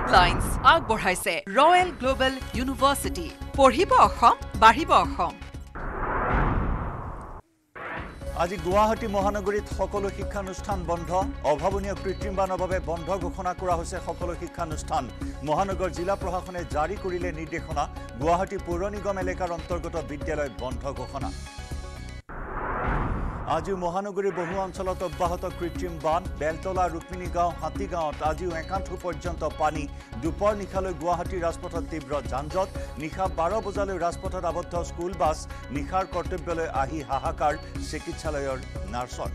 headlines আগবঢ়াইছে royal global university পঢ়িব অসম বাঢ়িব অসম আজি গুৱাহাটী মহানগৰীত সকলো শিক্ষানুষ্ঠান বন্ধ অভাৱনীয় কৃত্ৰিম কৃত্ৰিমবানৰ বাবে বন্ধ ঘোষণা কৰা হৈছে সকলো শিক্ষানুষ্ঠান মহানগৰ জিলা প্ৰশাসনে জাৰি কৰিলে নিৰ্দেশনা গুৱাহাটী পৌৰ নিগম এলেকাৰ অন্তৰ্গত বিদ্যালয় বন্ধ ঘোষণা আজিও মহানগরীর বহু অঞ্চলত অব্যাহত কৃত্রিম বান বেলতলা রুক্মিণীগাঁও হাতীগাঁত আজিও একাংশ পর্যন্ত পানি দুপর নিশালে গুয়াহাটির রাজপথত তীব্র যানজট নিশা বারো বজালে রাজপথত আবদ্ধ স্কুল বাস নিশার কর্তব্যলে আহি হাহাকার চিকিৎসালয়ের নাৰ্সৰ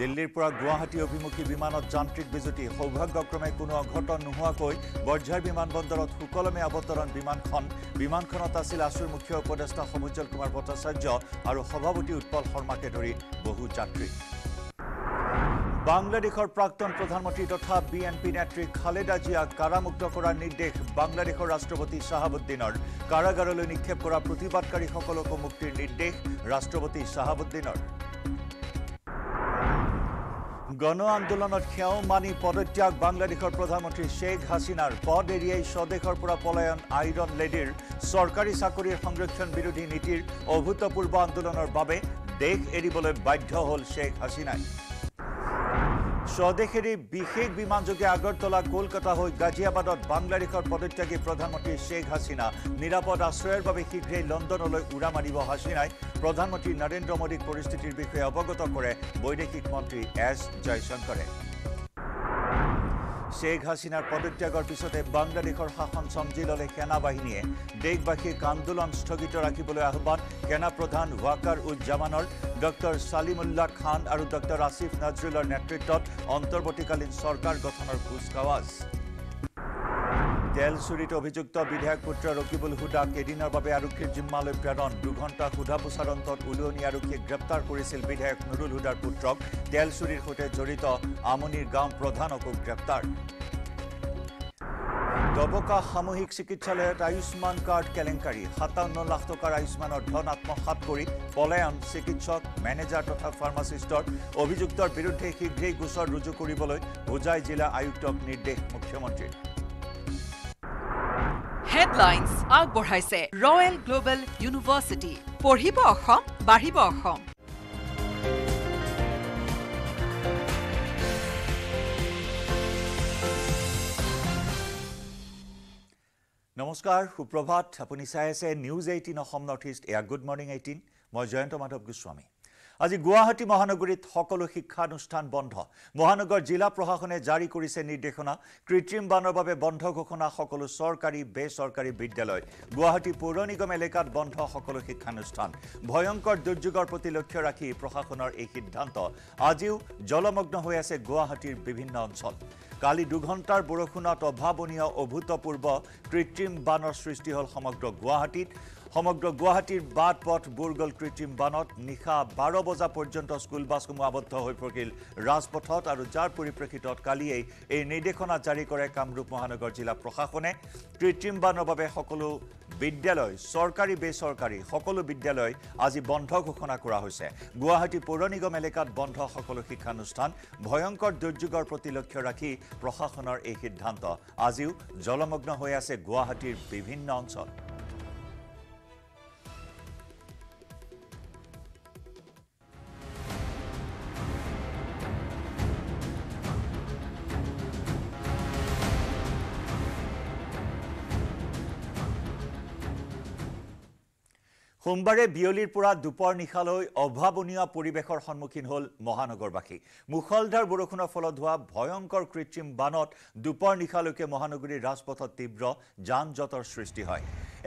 দিল্লীৰ পৰা গুৱাহাটী অভিমুখী বিমানত যান্ত্ৰিক বিজুতি সৌভাগ্যক্ৰমে কোনো অঘটন নোহোৱাকৈ বৰঝাৰ বিমানবন্দৰত সুকলমে অৱতৰণ বিমানখন বিমানখনত আছিল আছুৰ মুখ্য উপদেষ্টা সমুজ্জ্বল কুমাৰ ভট্টাচাৰ্য আৰু সভাপতি উৎপল শৰ্মাকে ধৰি বহু যাত্ৰী বাংলাদেশৰ প্ৰাক্তন প্ৰধানমন্ত্ৰী তথা বি এন পি নেত্ৰী খালেদা জিয়াক কাৰামুক্ত কৰাৰ নিৰ্দেশ বাংলাদেশৰ ৰাষ্ট্ৰপতি শ্বাহাবুদ্দিনৰ কাৰাগাৰলৈ নিক্ষেপ কৰা প্ৰতিবাদকাৰীসকলকো মুক্তিৰ নিৰ্দেশ ৰাষ্ট্ৰপতি শ্বাহাবুদ্দিনৰ গণ আন্দোলনত সেও মানি পদত্যাগ বাংলাদেশৰ প্ৰধানমন্ত্ৰী শ্বেখ হাছিনাৰ পদ এৰিয়াই স্বদেশৰ পৰা পলায়ন আইৰন লেডীৰ চৰকাৰী চাকৰিৰ সংৰক্ষণ বিৰোধী নীতিৰ অভূতপূৰ্ব আন্দোলনৰ বাবে দেশ এৰিবলৈ বাধ্য হ'ল শ্বেখ হাছিনাই স্বদেশেরই বিশেষ বিমানযোগে আগরতলা কলকাতা হয়ে গাজিয়াবাদত বাংলাদেশের পদত্যাগী প্রধানমন্ত্রী শেখ হাসিনা নিরাপদ আশ্রয়ের শীঘ্রে লন্ডন উড়া মারিব হাসিনায় প্রধানমন্ত্রী নরেন্দ্র মোদীক পরিস্থিতির বিষয়ে অবগত করে বৈদেশিক মন্ত্রী এস জয়শঙ্করের শ্বেখ হাসিনাৰ পদত্যাগৰ পিছতে বাংলাদেশৰ শাসন সঞ্জি ল'লে সেনা সেনাবাহিনীয়ে দেশবাসীক আন্দোলন স্থগিত ৰাখিবলৈ আহ্বান সেনা সেনাপ্ৰধান ৱাকাৰ উজ জামানৰ ডক্টৰ ছালিমুল্লা খান আৰু ডক্টৰ আছিফ নাজৰুলৰ নেতৃত্বত অন্তৰ্বৰ্তীকালীন চৰকাৰ গঠনৰ কুচকাৱাজ জেল চুৰিত অভিযুক্ত বিধায়ক পুত্ৰ ৰকিবুল হুদা বাবে আৰক্ষীৰ জিম্মালৈ প্ৰেৰণ দুঘণ্টা সোধা পোছাৰ অন্তত উলিয়নি আৰক্ষী গ্ৰেপ্তাৰ কৰিছিল বিধায়ক নুৰুল হুদাৰ পুত্ৰক জেল চুৰিৰ সুতৰাং জড়িত আমনিৰ গাঁও প্ৰধানকো গ্ৰেপ্তাৰ দবকা সামূহিক চিকিৎসালয়ত আয়ুষ্মান কাৰ্ড কেলেংকাৰী সাতাৱন্ন লাখ টকাৰ আয়ুষ্মানৰ ধন আত্মসাত কৰি পলায়ন চিকিৎসক মেনেজাৰ তথা ফাৰ্মাচিষ্টৰ অভিযুক্তৰ বিৰুদ্ধে শীঘ্ৰেই গোচৰ ৰুজু কৰিবলৈ হোজাই জিলা আয়ুক্তক নিৰ্দেশ মুখ্যমন্ত্ৰীৰ হেডলাইনছ আগবঢ়াইছে ৰয়েল গ্ল'বেল ইউনিভাৰ্চিটি পঢ়িব অসম বাঢ়িব অসম নমস্কাৰ সুপ্ৰভাত আপুনি চাই আছে news eighteen Assam north east এয়া গুড মৰ্ণিং এইটিন মই জয়ন্ত মাধৱ গোস্বামী আজি গুৱাহাটী মহানগৰীত সকলো শিক্ষানুষ্ঠান বন্ধ মহানগৰ জিলা প্ৰশাসনে জাৰি কৰিছে নিৰ্দেশনা কৃত্ৰিম বানৰ বাবে বন্ধ ঘোষণা সকলো চৰকাৰী বেচৰকাৰী বিদ্যালয় গুৱাহাটী পৌৰ নিগম এলেকাত বন্ধ সকলো শিক্ষানুষ্ঠান ভয়ংকৰ দুৰ্যোগৰ প্ৰতি লক্ষ্য ৰাখি প্ৰশাসনৰ এই সিদ্ধান্ত আজিও জলমগ্ন হৈ আছে গুৱাহাটীৰ বিভিন্ন অঞ্চল কালি দুঘণ্টাৰ বৰষুণত অভাৱনীয় অভূতপূৰ্ব কৃত্ৰিম বানৰ সৃষ্টি হ'ল সমগ্ৰ গুৱাহাটীত সমগ্ৰ গুৱাহাটীৰ বাট পথ বুৰ্গল কৃত্ৰিম বানত নিশা বাৰ বজা পৰ্যন্ত স্কুল বাছসমূহ আৱদ্ধ হৈ পৰিল ৰাজপথত আৰু যাৰ পৰিপ্ৰেক্ষিতত কালিয়েই এই নিৰ্দেশনা জাৰি কৰে কামৰূপ মহানগৰ জিলা প্ৰশাসনে কৃত্ৰিম বানৰ বাবে সকলো বিদ্যালয় চৰকাৰী বেচৰকাৰী সকলো বিদ্যালয় আজি বন্ধ ঘোষণা কৰা হৈছে গুৱাহাটী পৌৰ নিগম এলেকাত বন্ধ সকলো শিক্ষানুষ্ঠান ভয়ংকৰ দুৰ্যোগৰ প্ৰতি লক্ষ্য ৰাখি প্ৰশাসনৰ এই সিদ্ধান্ত আজিও জলমগ্ন হৈ আছে গুৱাহাটীৰ বিভিন্ন অঞ্চল সোমবাৰে বিয়লিৰ পৰা দুপৰ নিশালৈ অভাৱনীয় পৰিৱেশৰ সন্মুখীন হ'ল মহানগৰবাসী মুখলধাৰ বৰষুণৰ ফলত হোৱা ভয়ংকৰ কৃত্ৰিম বানত দুপৰ নিশালৈকে মহানগৰীৰ ৰাজপথত তীব্ৰ যান জঁটৰ সৃষ্টি হয়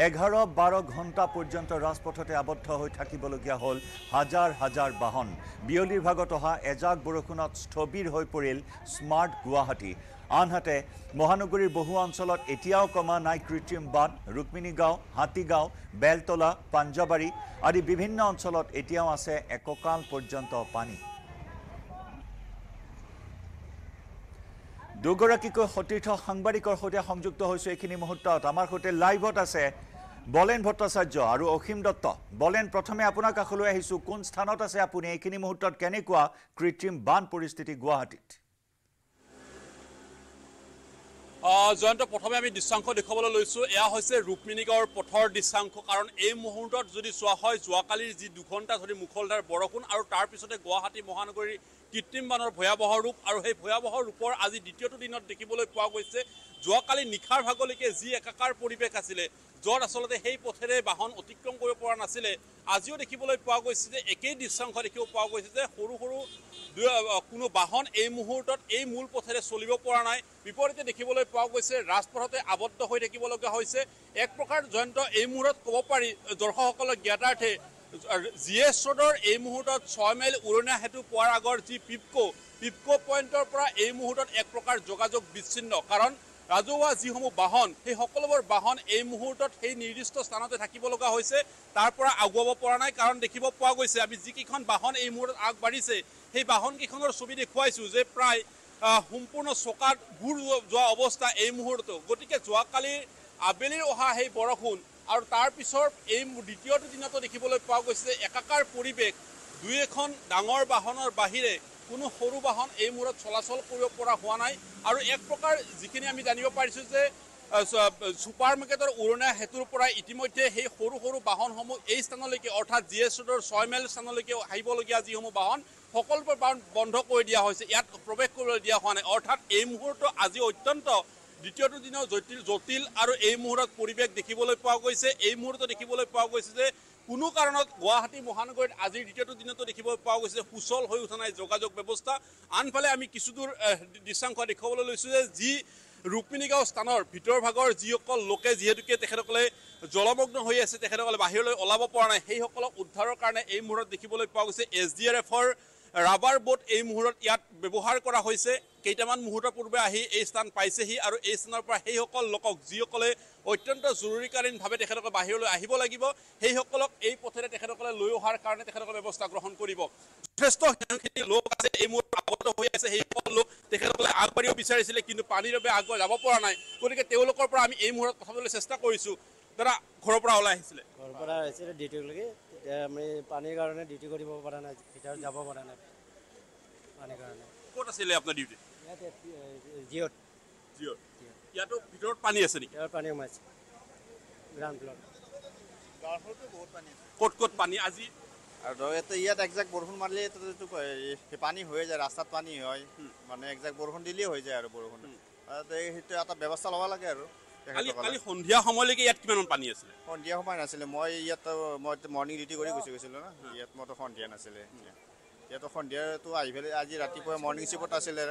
এঘাৰ বাৰ ঘণ্টা পৰ্যন্ত ৰাজপথতে আবদ্ধ হৈ থাকিবলগীয়া হ'ল হাজাৰ হাজাৰ বাহন বিয়লিৰ ভাগত অহা এজাক বৰষুণত স্থবিৰ হৈ পৰিল স্মাৰ্ট গুৱাহাটী আনহাতে মহানগৰীৰ বহু অঞ্চলত এতিয়াও কমা নাই কৃত্ৰিম বান রুক্মিণী গাঁও হাতিগাঁও বেলতলা পাঞ্জাবাড়ি আদি বিভিন্ন অঞ্চলত এতিয়াও আছে এককাল পৰ্যন্ত পানী দুগৰাকীকৈ সতীৰ্থ সাংবাদিকৰ সৈতে সংযুক্ত হৈছোঁ এইখিনি মুহূৰ্তত আমাৰ সৈতে লাইভত আছে বলেন ভট্টাচাৰ্য আৰু অসীম দত্ত বলেন প্ৰথমে আপোনাৰ কাষলৈ আহিছোঁ কোন স্থানত আছে আপুনি এইখিনি মুহূৰ্তত কেনেকুৱা কৃত্ৰিম বান পৰিস্থিতি গুৱাহাটীত জয়ন্ত প্ৰথমে আমি দৃশ্যাংশ দেখুৱাবলৈ লৈছোঁ এয়া হৈছে ৰুক্মিণীগড় পথৰ দৃশ্যাংশ কাৰণ এই মুহূৰ্তত যদি চোৱা হয় যোৱাকালিৰ যি দুঘণ্টা ধৰি মুখলধাৰ বৰষুণ আৰু তাৰপিছতে গুৱাহাটী মহানগৰী কৃত্ৰিম বানৰ ভয়াৱহ ৰূপ আৰু সেই ভয়াৱহ ৰূপৰ আজি দ্বিতীয়টো দিনত দেখিবলৈ পোৱা গৈছে যোৱাকালি নিশাৰ ভাগলৈকে যি একাকাৰ পৰিৱেশ আছিলে য'ত আচলতে সেই পথেৰে বাহন অতিক্ৰম কৰিব পৰা নাছিলে আজিও দেখিবলৈ পোৱা গৈছে যে একেই দৃশ্যাংশ দেখিব পোৱা গৈছে যে সৰু সৰু কোনো বাহন এই মুহূৰ্তত এই মূল পথেৰে চলিব পৰা নাই বিপৰীতে দেখিবলৈ পোৱা গৈছে ৰাজপথতে আবদ্ধ হৈ থাকিবলগীয়া হৈছে এক প্ৰকাৰ জয়ন্ত এই মুহূৰ্তত ক'ব পাৰি দৰ্শকসকলৰ জ্ঞাতাৰ্থে জি এছ ৰোডৰ এই মুহূৰ্তত ছয় মাইল উৰণীয়া সেতু পোৱাৰ আগৰ যি পিপক' পিপক' পইণ্টৰ পৰা এই মুহূৰ্তত এক প্ৰকাৰ যোগাযোগ বিচ্ছিন্ন কাৰণ ৰাজহুৱা যিসমূহ বাহন সেই সকলোবোৰ বাহন এই মুহূৰ্তত সেই নিৰ্দিষ্ট স্থানতে থাকিব লগা হৈছে তাৰ পৰা আগুৱাব পৰা নাই কাৰণ দেখিব পোৱা গৈছে আমি যিকেইখন বাহন এই মুহূৰ্তত আগবাঢ়িছে সেই বাহনকেইখনৰ ছবি দেখুৱাইছোঁ যে প্ৰায় সম্পূৰ্ণ চকাত গুৰ যোৱা অৱস্থা এই মুহূৰ্তত গতিকে যোৱাকালি আবেলি অহা সেই বৰষুণ আৰু তাৰ পিছৰ এই দ্বিতীয়টো দিনতো দেখিবলৈ পোৱা গৈছে একাকাৰ পৰিৱেশ দুই এখন ডাঙৰ বাহনৰ বাহিৰে কোনো সৰু বাহন এই মূৰত চলাচল কৰিব পৰা হোৱা নাই আৰু এক প্ৰকাৰ যিখিনি আমি জানিব পাৰিছোঁ যে ছুপাৰ মাৰ্কেটৰ উৰণীয়া সেতুৰ পৰা ইতিমধ্যে সেই সৰু সৰু বাহনসমূহ এই স্থানলৈকে অৰ্থাৎ জি এছ ৰোডৰ ছয় মাইল স্থানলৈকে আহিবলগীয়া যিসমূহ বাহন সকলোবোৰ বাহন বন্ধ কৰি দিয়া হৈছে ইয়াত প্ৰৱেশ কৰিবলৈ দিয়া হোৱা নাই অৰ্থাৎ এই মুহূৰ্ত আজি অত্যন্ত দ্বিতীয়টো দিনাও জটিল জটিল আৰু এই মুহূৰ্তত পৰিৱেশ দেখিবলৈ পোৱা গৈছে এই মুহূৰ্তত দেখিবলৈ পোৱা গৈছে যে কোনো কাৰণত গুৱাহাটী মহানগৰীত আজিৰ দ্বিতীয়টো দিনতো দেখিবলৈ পোৱা গৈছে সুচল হৈ উঠা নাই যোগাযোগ ব্যৱস্থা আনফালে আমি কিছুদূৰ দৃশ্যাংশ দেখুৱাবলৈ লৈছোঁ যে যি ৰুক্মিণীগাঁও স্থানৰ ভিতৰ ভাগৰ যিসকল লোকে যিহেতুকে তেখেতসকলে জলমগ্ন হৈ আছে তেখেতসকলে বাহিৰলৈ ওলাব পৰা নাই সেইসকলক উদ্ধাৰৰ কাৰণে এই মুহূৰ্তত দেখিবলৈ পোৱা গৈছে এছ ডি আৰ এফৰ ৰাবাৰ বোট এই মুহূৰ্তত ইয়াত ব্যৱহাৰ কৰা হৈছে কেইটামান মুহূৰ্তৰ পূৰ্বে আহি এই স্থান পাইছেহি আৰু এই স্থানৰ পৰা সেইসকল লোকক যিসকলে অত্যন্ত জৰুৰীকালীনভাৱে তেখেতসকলে বাহিৰলৈ আহিব লাগিব সেইসকলক এই পথেৰে তেখেতসকলে লৈ অহাৰ কাৰণে তেখেতসকলে ব্যৱস্থা গ্ৰহণ কৰিব যথেষ্ট লোক আছে এই মুহূৰ্তত আগত হৈ আছে সেইসকল লোক তেখেতসকলে আগবাঢ়িব বিচাৰিছিলে কিন্তু পানীৰ বাবে আগুৱাই যাব পৰা নাই গতিকে তেওঁলোকৰ পৰা আমি এই মুহূৰ্তত কথা চেষ্টা কৰিছোঁ দাদা ঘৰৰ পৰা ওলাই আহিছিলে আমি পানীৰ কাৰণে ডিউটি কৰিব পৰা নাই ভিতৰত যাব পৰা নাই পানীৰ কাৰণে ক'ত আছিলে আপোনাৰ ডিউটি ইয়াতে জিঅ'ত জিঅ'ত ইয়াতো ভিতৰত পানী আছে নেকি ইয়াৰ পানী সোমাইছে গ্ৰাউণ্ড ফ্লৰত গ্ৰাউণ্ড ফ্লৰতো বহুত পানী আছে ক'ত ক'ত পানী আজি আৰু ধৰক এতিয়া ইয়াত একজেক্ট বৰষুণ মাৰিলে এইটোতো পানী হৈয়ে যায় ৰাস্তাত পানী হয় মানে একজেক্ট বৰষুণ দিলেই হৈ যায় আৰু বৰষুণ সেইটো এটা ব্যৱস্থা ল'ব লাগে আৰু কালি সন্ধিয়া সময়লৈকে ইয়াত কিমান পানী আছিলে সন্ধিয়া সময় নাছিলে মই ইয়াত মই মৰ্ণিং ডিউটি কৰি গুচি গৈছিলোঁ ন ইয়াত মইতো সন্ধিয়া নাছিলে ইয়াতো সন্ধিয়াটো আহি পেলাই আজি ৰাতিপুৱা মৰ্ণিং শ্বিফত আছিলে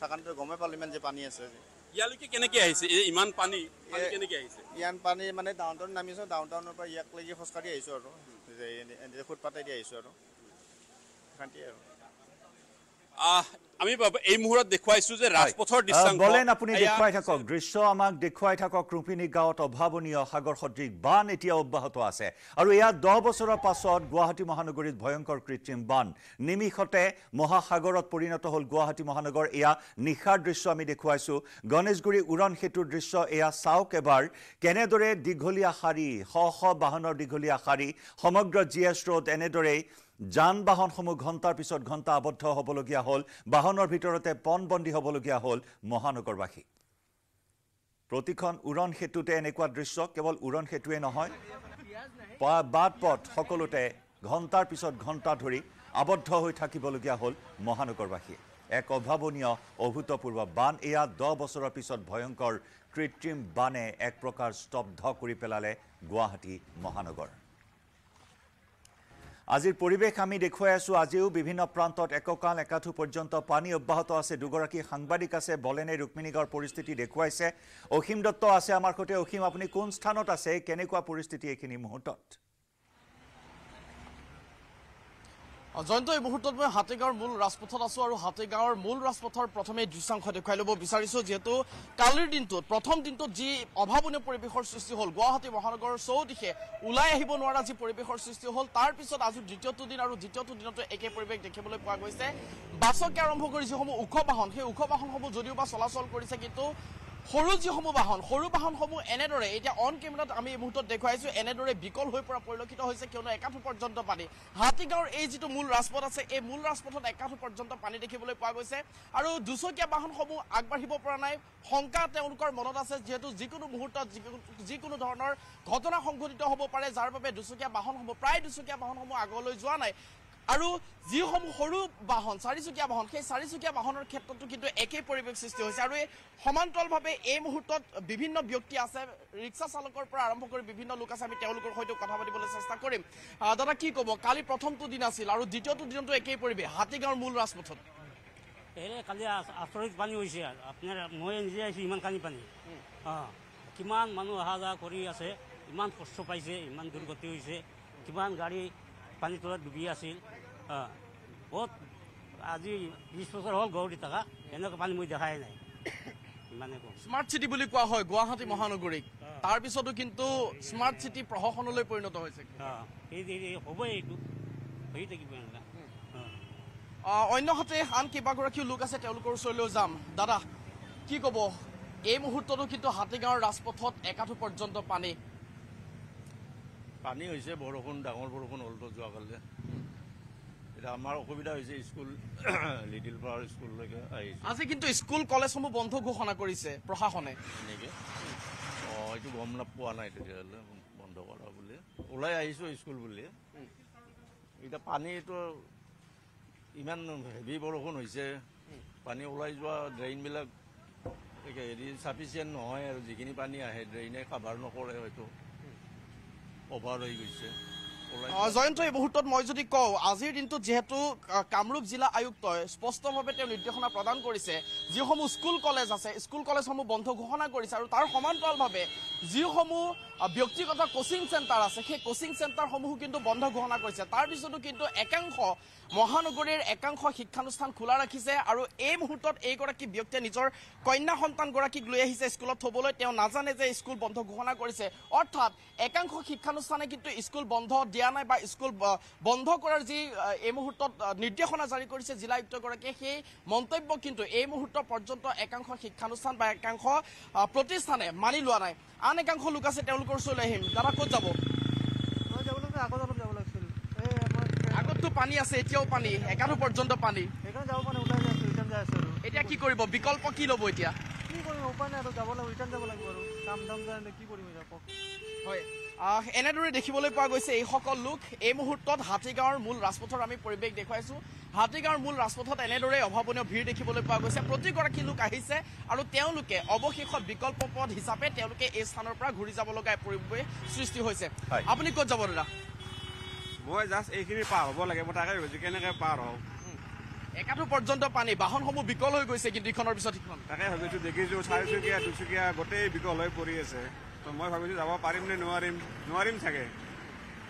তাৰ গমেই পালোঁ ইমান যে পানী আছে ইয়ালৈকে কেনেকৈ আহিছে এই ইমান পানী কেনেকৈ আহিছে ইয়াত পানী মানে ডাউন টাউন নামিছোঁ ডাউন টাউনৰ পৰা ইয়াক লৈকে খোজকাঢ়ি আহিছোঁ আৰু যে ফুটপাতেদি আহিছোঁ আৰু শান্তি আৰু আমি এই মুহূৰ্ত দেখুৱাইছো যে ৰাজপথৰ দৃশ্যাংগলেন আপুনি দেখুৱাই থাকক দৃশ্য আমাক দেখুৱাই থাকক ৰূপিণী গাঁৱত অভাৱনীয় সাগৰ সদৃশ বান এতিয়া অব্যাহত আছে আৰু ইয়াত দহ বছৰৰ পাছত গুৱাহাটী মহানগৰীত ভয়ংকৰ কৃত্ৰিম বান নিমিষতে মহাসাগৰত পৰিণত হ'ল গুৱাহাটী মহানগৰ এয়া নিশাৰ দৃশ্য আমি দেখুৱাইছোঁ গণেশগুৰি উৰণ সেতুৰ দৃশ্য এয়া চাওক এবাৰ কেনেদৰে দীঘলীয়া শাৰী শ শ বাহনৰ দীঘলীয়া শাৰী সমগ্ৰ জি এছ ৰোড এনেদৰেই যান বাহনসমূহ ঘণ্টাৰ পিছত ঘণ্টা আবদ্ধ হ'বলগীয়া হ'ল বাহনৰ ভিতৰতে পণবন্দী হ'বলগীয়া হ'ল মহানগৰবাসী প্ৰতিখন উৰণ সেতুতে এনেকুৱা দৃশ্য কেৱল উৰণ সেতুৱেই নহয় বাট পথ সকলোতে ঘণ্টাৰ পিছত ঘণ্টা ধৰি আবদ্ধ হৈ থাকিবলগীয়া হ'ল মহানগৰবাসীয়ে এক অভাৱনীয় অভূতপূৰ্ব বান এয়া দহ বছৰৰ পিছত ভয়ংকৰ কৃত্ৰিম বানে এক প্ৰকাৰ স্তব্ধ কৰি পেলালে গুৱাহাটী মহানগৰ আজিৰ পৰিবেশ আমি দেখুৱাই আছো আজিও বিভিন্ন প্ৰান্তত এককাল একাঠু পৰ্যন্ত পানী অব্যাহত আছে দুগৰাকী সাংবাদিক আছে বলেনে ৰুক্মিণীগড় পৰিস্থিতি দেখুৱাইছে অসীম দত্ত আছে আমাৰ সত্যি অসীম আপুনি কোন স্থানত আছে কেনেকুৱা পৰিস্থিতি এইখানে মুহূৰ্তত জয়ন্ত এই মুহূৰ্তত মই হাতীগাঁৱৰ মূল ৰাজপথত আছো আৰু হাতেগাঁৱৰ মূল ৰাজপথৰ প্ৰথমে দৃশ্যাংশ দেখুৱাই ল'ব বিচাৰিছো যিহেতু কালিৰ দিনটোত প্ৰথম দিনটোত যি অভাৱনীয় পৰিৱেশৰ সৃষ্টি হ'ল গুৱাহাটী মহানগৰৰ চৌদিশে ওলাই আহিব নোৱাৰা যি পৰিৱেশৰ সৃষ্টি হ'ল তাৰপিছত আজি দ্বিতীয়টো দিন আৰু দ্বিতীয়টো দিনতো একে পৰিৱেশ দেখিবলৈ পোৱা গৈছে বাছকে আৰম্ভ কৰি যিসমূহ ওখ বাহন সেই ওখ বাহনসমূহ যদিওবা চলাচল কৰিছে কিন্তু সৰু যিসমূহ বাহন সৰু বাহনসমূহ এনেদৰে এতিয়া অন কেমেৰাত আমি এই মুহূৰ্তত দেখুৱাইছোঁ এনেদৰে বিকল হৈ পৰা পৰিলক্ষিত হৈছে কিয়নো একাঠো পৰ্যন্ত পানী হাতীগাঁৱৰ এই যিটো মূল ৰাজপথ আছে এই মূল ৰাজপথত একাঠো পৰ্যন্ত পানী দেখিবলৈ পোৱা গৈছে আৰু দুচকীয়া বাহনসমূহ আগবাঢ়িব পৰা নাই শংকা তেওঁলোকৰ মনত আছে যিহেতু যিকোনো মুহূৰ্তত যিকোনো ধৰণৰ ঘটনা সংঘটিত হ'ব পাৰে যাৰ বাবে দুচকীয়া বাহনসমূহ প্ৰায় দুচকীয়া বাহনসমূহ আগলৈ যোৱা নাই আৰু যিসমূহ সৰু বাহন চাৰিচুকীয়া বাহন সেই চাৰিচুকীয়া বাহনৰ ক্ষেত্ৰতো কিন্তু একেই পৰিৱেশ সৃষ্টি হৈছে আৰু এই সমান্তৰালভাৱে এই মুহূৰ্তত বিভিন্ন ব্যক্তি আছে ৰিক্সা চালকৰ পৰা আৰম্ভ কৰি বিভিন্ন লোক আছে আমি তেওঁলোকৰ সৈতে কথা পাতিবলৈ চেষ্টা কৰিম দাদা কি ক'ব কালি প্ৰথমটো দিন আছিল আৰু দ্বিতীয়টো দিনতো একেই পৰিৱেশ হাতীগাঁৱৰ মূল ৰাজপথত এই কালি আচৰিত পানী হৈছে আপোনাৰ মই নিজে আহিছোঁ ইমান কানি পানী অঁ কিমান মানুহ অহা যোৱা কৰি আছে ইমান কষ্ট পাইছে ইমান দুৰ্গতি হৈছে কিমান গাড়ী পানীৰ তলত ডুবি আছিল বহুত আজি বিশ বছৰ হ'ল গৌৰী থকা এনেকুৱা পানী মই দেখাই নাই স্মাৰ্ট চিটি বুলি কোৱা হয় গুৱাহাটী মহানগৰীক তাৰপিছতো কিন্তু স্মাৰ্ট চিটি প্ৰশাসনলৈ পৰিণত হৈছে অন্যহাতে আন কেইবাগৰাকীও লোক আছে তেওঁলোকৰ ওচৰলৈও যাম দাদা কি ক'ব এই মুহূৰ্ততো কিন্তু হাতীগাঁৱৰ ৰাজপথত একাঠো পৰ্যন্ত পানী পানী হৈছে বৰষুণ ডাঙৰ বৰষুণ হ'লতো যোৱাকালিলৈ এটা আমাৰ অসুবিধা হৈছে স্কুল লিটিল পাৱাৰ স্কুললৈকে আহিছে আজি কিন্তু স্কুল কলেজসমূহ বন্ধ ঘোষণা কৰিছে প্ৰশাসনে এনেকৈ অঁ এইটো গম নাপোৱা নাই তেতিয়াহ'লে বন্ধ কৰা বুলি ওলাই আহিছোঁ স্কুল বুলি এতিয়া পানীটো ইমান হেভি বৰষুণ হৈছে পানী ওলাই যোৱা ড্ৰেইনবিলাক হেৰি চাফিচিয়েণ্ট নহয় আৰু যিখিনি পানী আহে ড্ৰেইনে কাভাৰ নকৰে হয়তো অভাৰ হৈ গৈছে জয়ন্ত এই মুহূৰ্তত মই যদি কওঁ আজিৰ দিনটোত যিহেতু কামৰূপ জিলা আয়ুক্তই স্পষ্টভাৱে তেওঁ নিৰ্দেশনা প্ৰদান কৰিছে যিসমূহ স্কুল কলেজ আছে স্কুল কলেজসমূহ বন্ধ ঘোষণা কৰিছে আৰু তাৰ সমান্তৰালভাৱে যিসমূহ ব্যক্তিগত কোচিং চেণ্টাৰ আছে সেই কোচিং চেণ্টাৰসমূহো কিন্তু বন্ধ ঘোষণা কৰিছে তাৰপিছতো কিন্তু একাংশ মহানগৰীৰ একাংশ শিক্ষানুষ্ঠান খোলা ৰাখিছে আৰু এই মুহূৰ্তত এইগৰাকী ব্যক্তিয়ে নিজৰ কন্যা সন্তানগৰাকীক লৈ আহিছে স্কুলত থ'বলৈ তেওঁ নাজানে যে স্কুল বন্ধ ঘোষণা কৰিছে অৰ্থাৎ একাংশ শিক্ষানুষ্ঠানে কিন্তু স্কুল বন্ধ দিয়া নাই বা স্কুল বন্ধ কৰাৰ যি এই মুহূৰ্তত নিৰ্দেশনা জাৰি কৰিছে জিলা আয়ুক্তগৰাকীয়ে সেই মন্তব্য কিন্তু এই মুহূৰ্ত পৰ্যন্ত একাংশ শিক্ষানুষ্ঠান বা একাংশ প্ৰতিষ্ঠানে মানি লোৱা নাই আন একাংশ লোক আছে তেওঁলোক আপোনালোকৰ ওচৰলৈ আহিম দাদা ক'ত যাব আগততো পানী আছে এতিয়াও পানী একাধু পৰ্যন্ত পানী এনেদৰে দেখিবলৈ পোৱা গৈছে এইসকল লোক এই মুহূৰ্তত হাতীগাঁৱৰ মূল ৰাজপথৰ হাতীগাঁৱৰ মূল ৰাজপথত এনেদৰে অভাৱনীয় ভিৰ দেখিবলৈ পোৱা গৈছে প্ৰতিগৰাকী লোক আহিছে আৰু তেওঁলোকে অৱশেষত বিকল্প পথ হিচাপে তেওঁলোকে এই স্থানৰ পৰা ঘূৰি যাব লগা পৰিৱেশ সৃষ্টি হৈছে আপুনি ক'ত যাব দাদা মই জাষ্ট এইখিনি পাৰ হ'ব লাগে মই তাকে কেনেকৈ পাৰ হওঁ একাঠো পৰ্যন্ত পানী বাহনসমূহ বিকল হৈ গৈছে কিন্তু ইখনৰ পিছত সিখন তাকে ভাবিছোঁ দেখিছোঁ চাৰিচুকীয়া দুচুকীয়া গোটেই বিকল হৈ পৰি আছে ত' মই ভাবিছোঁ যাব পাৰিম নে নোৱাৰিম নোৱাৰিম চাগে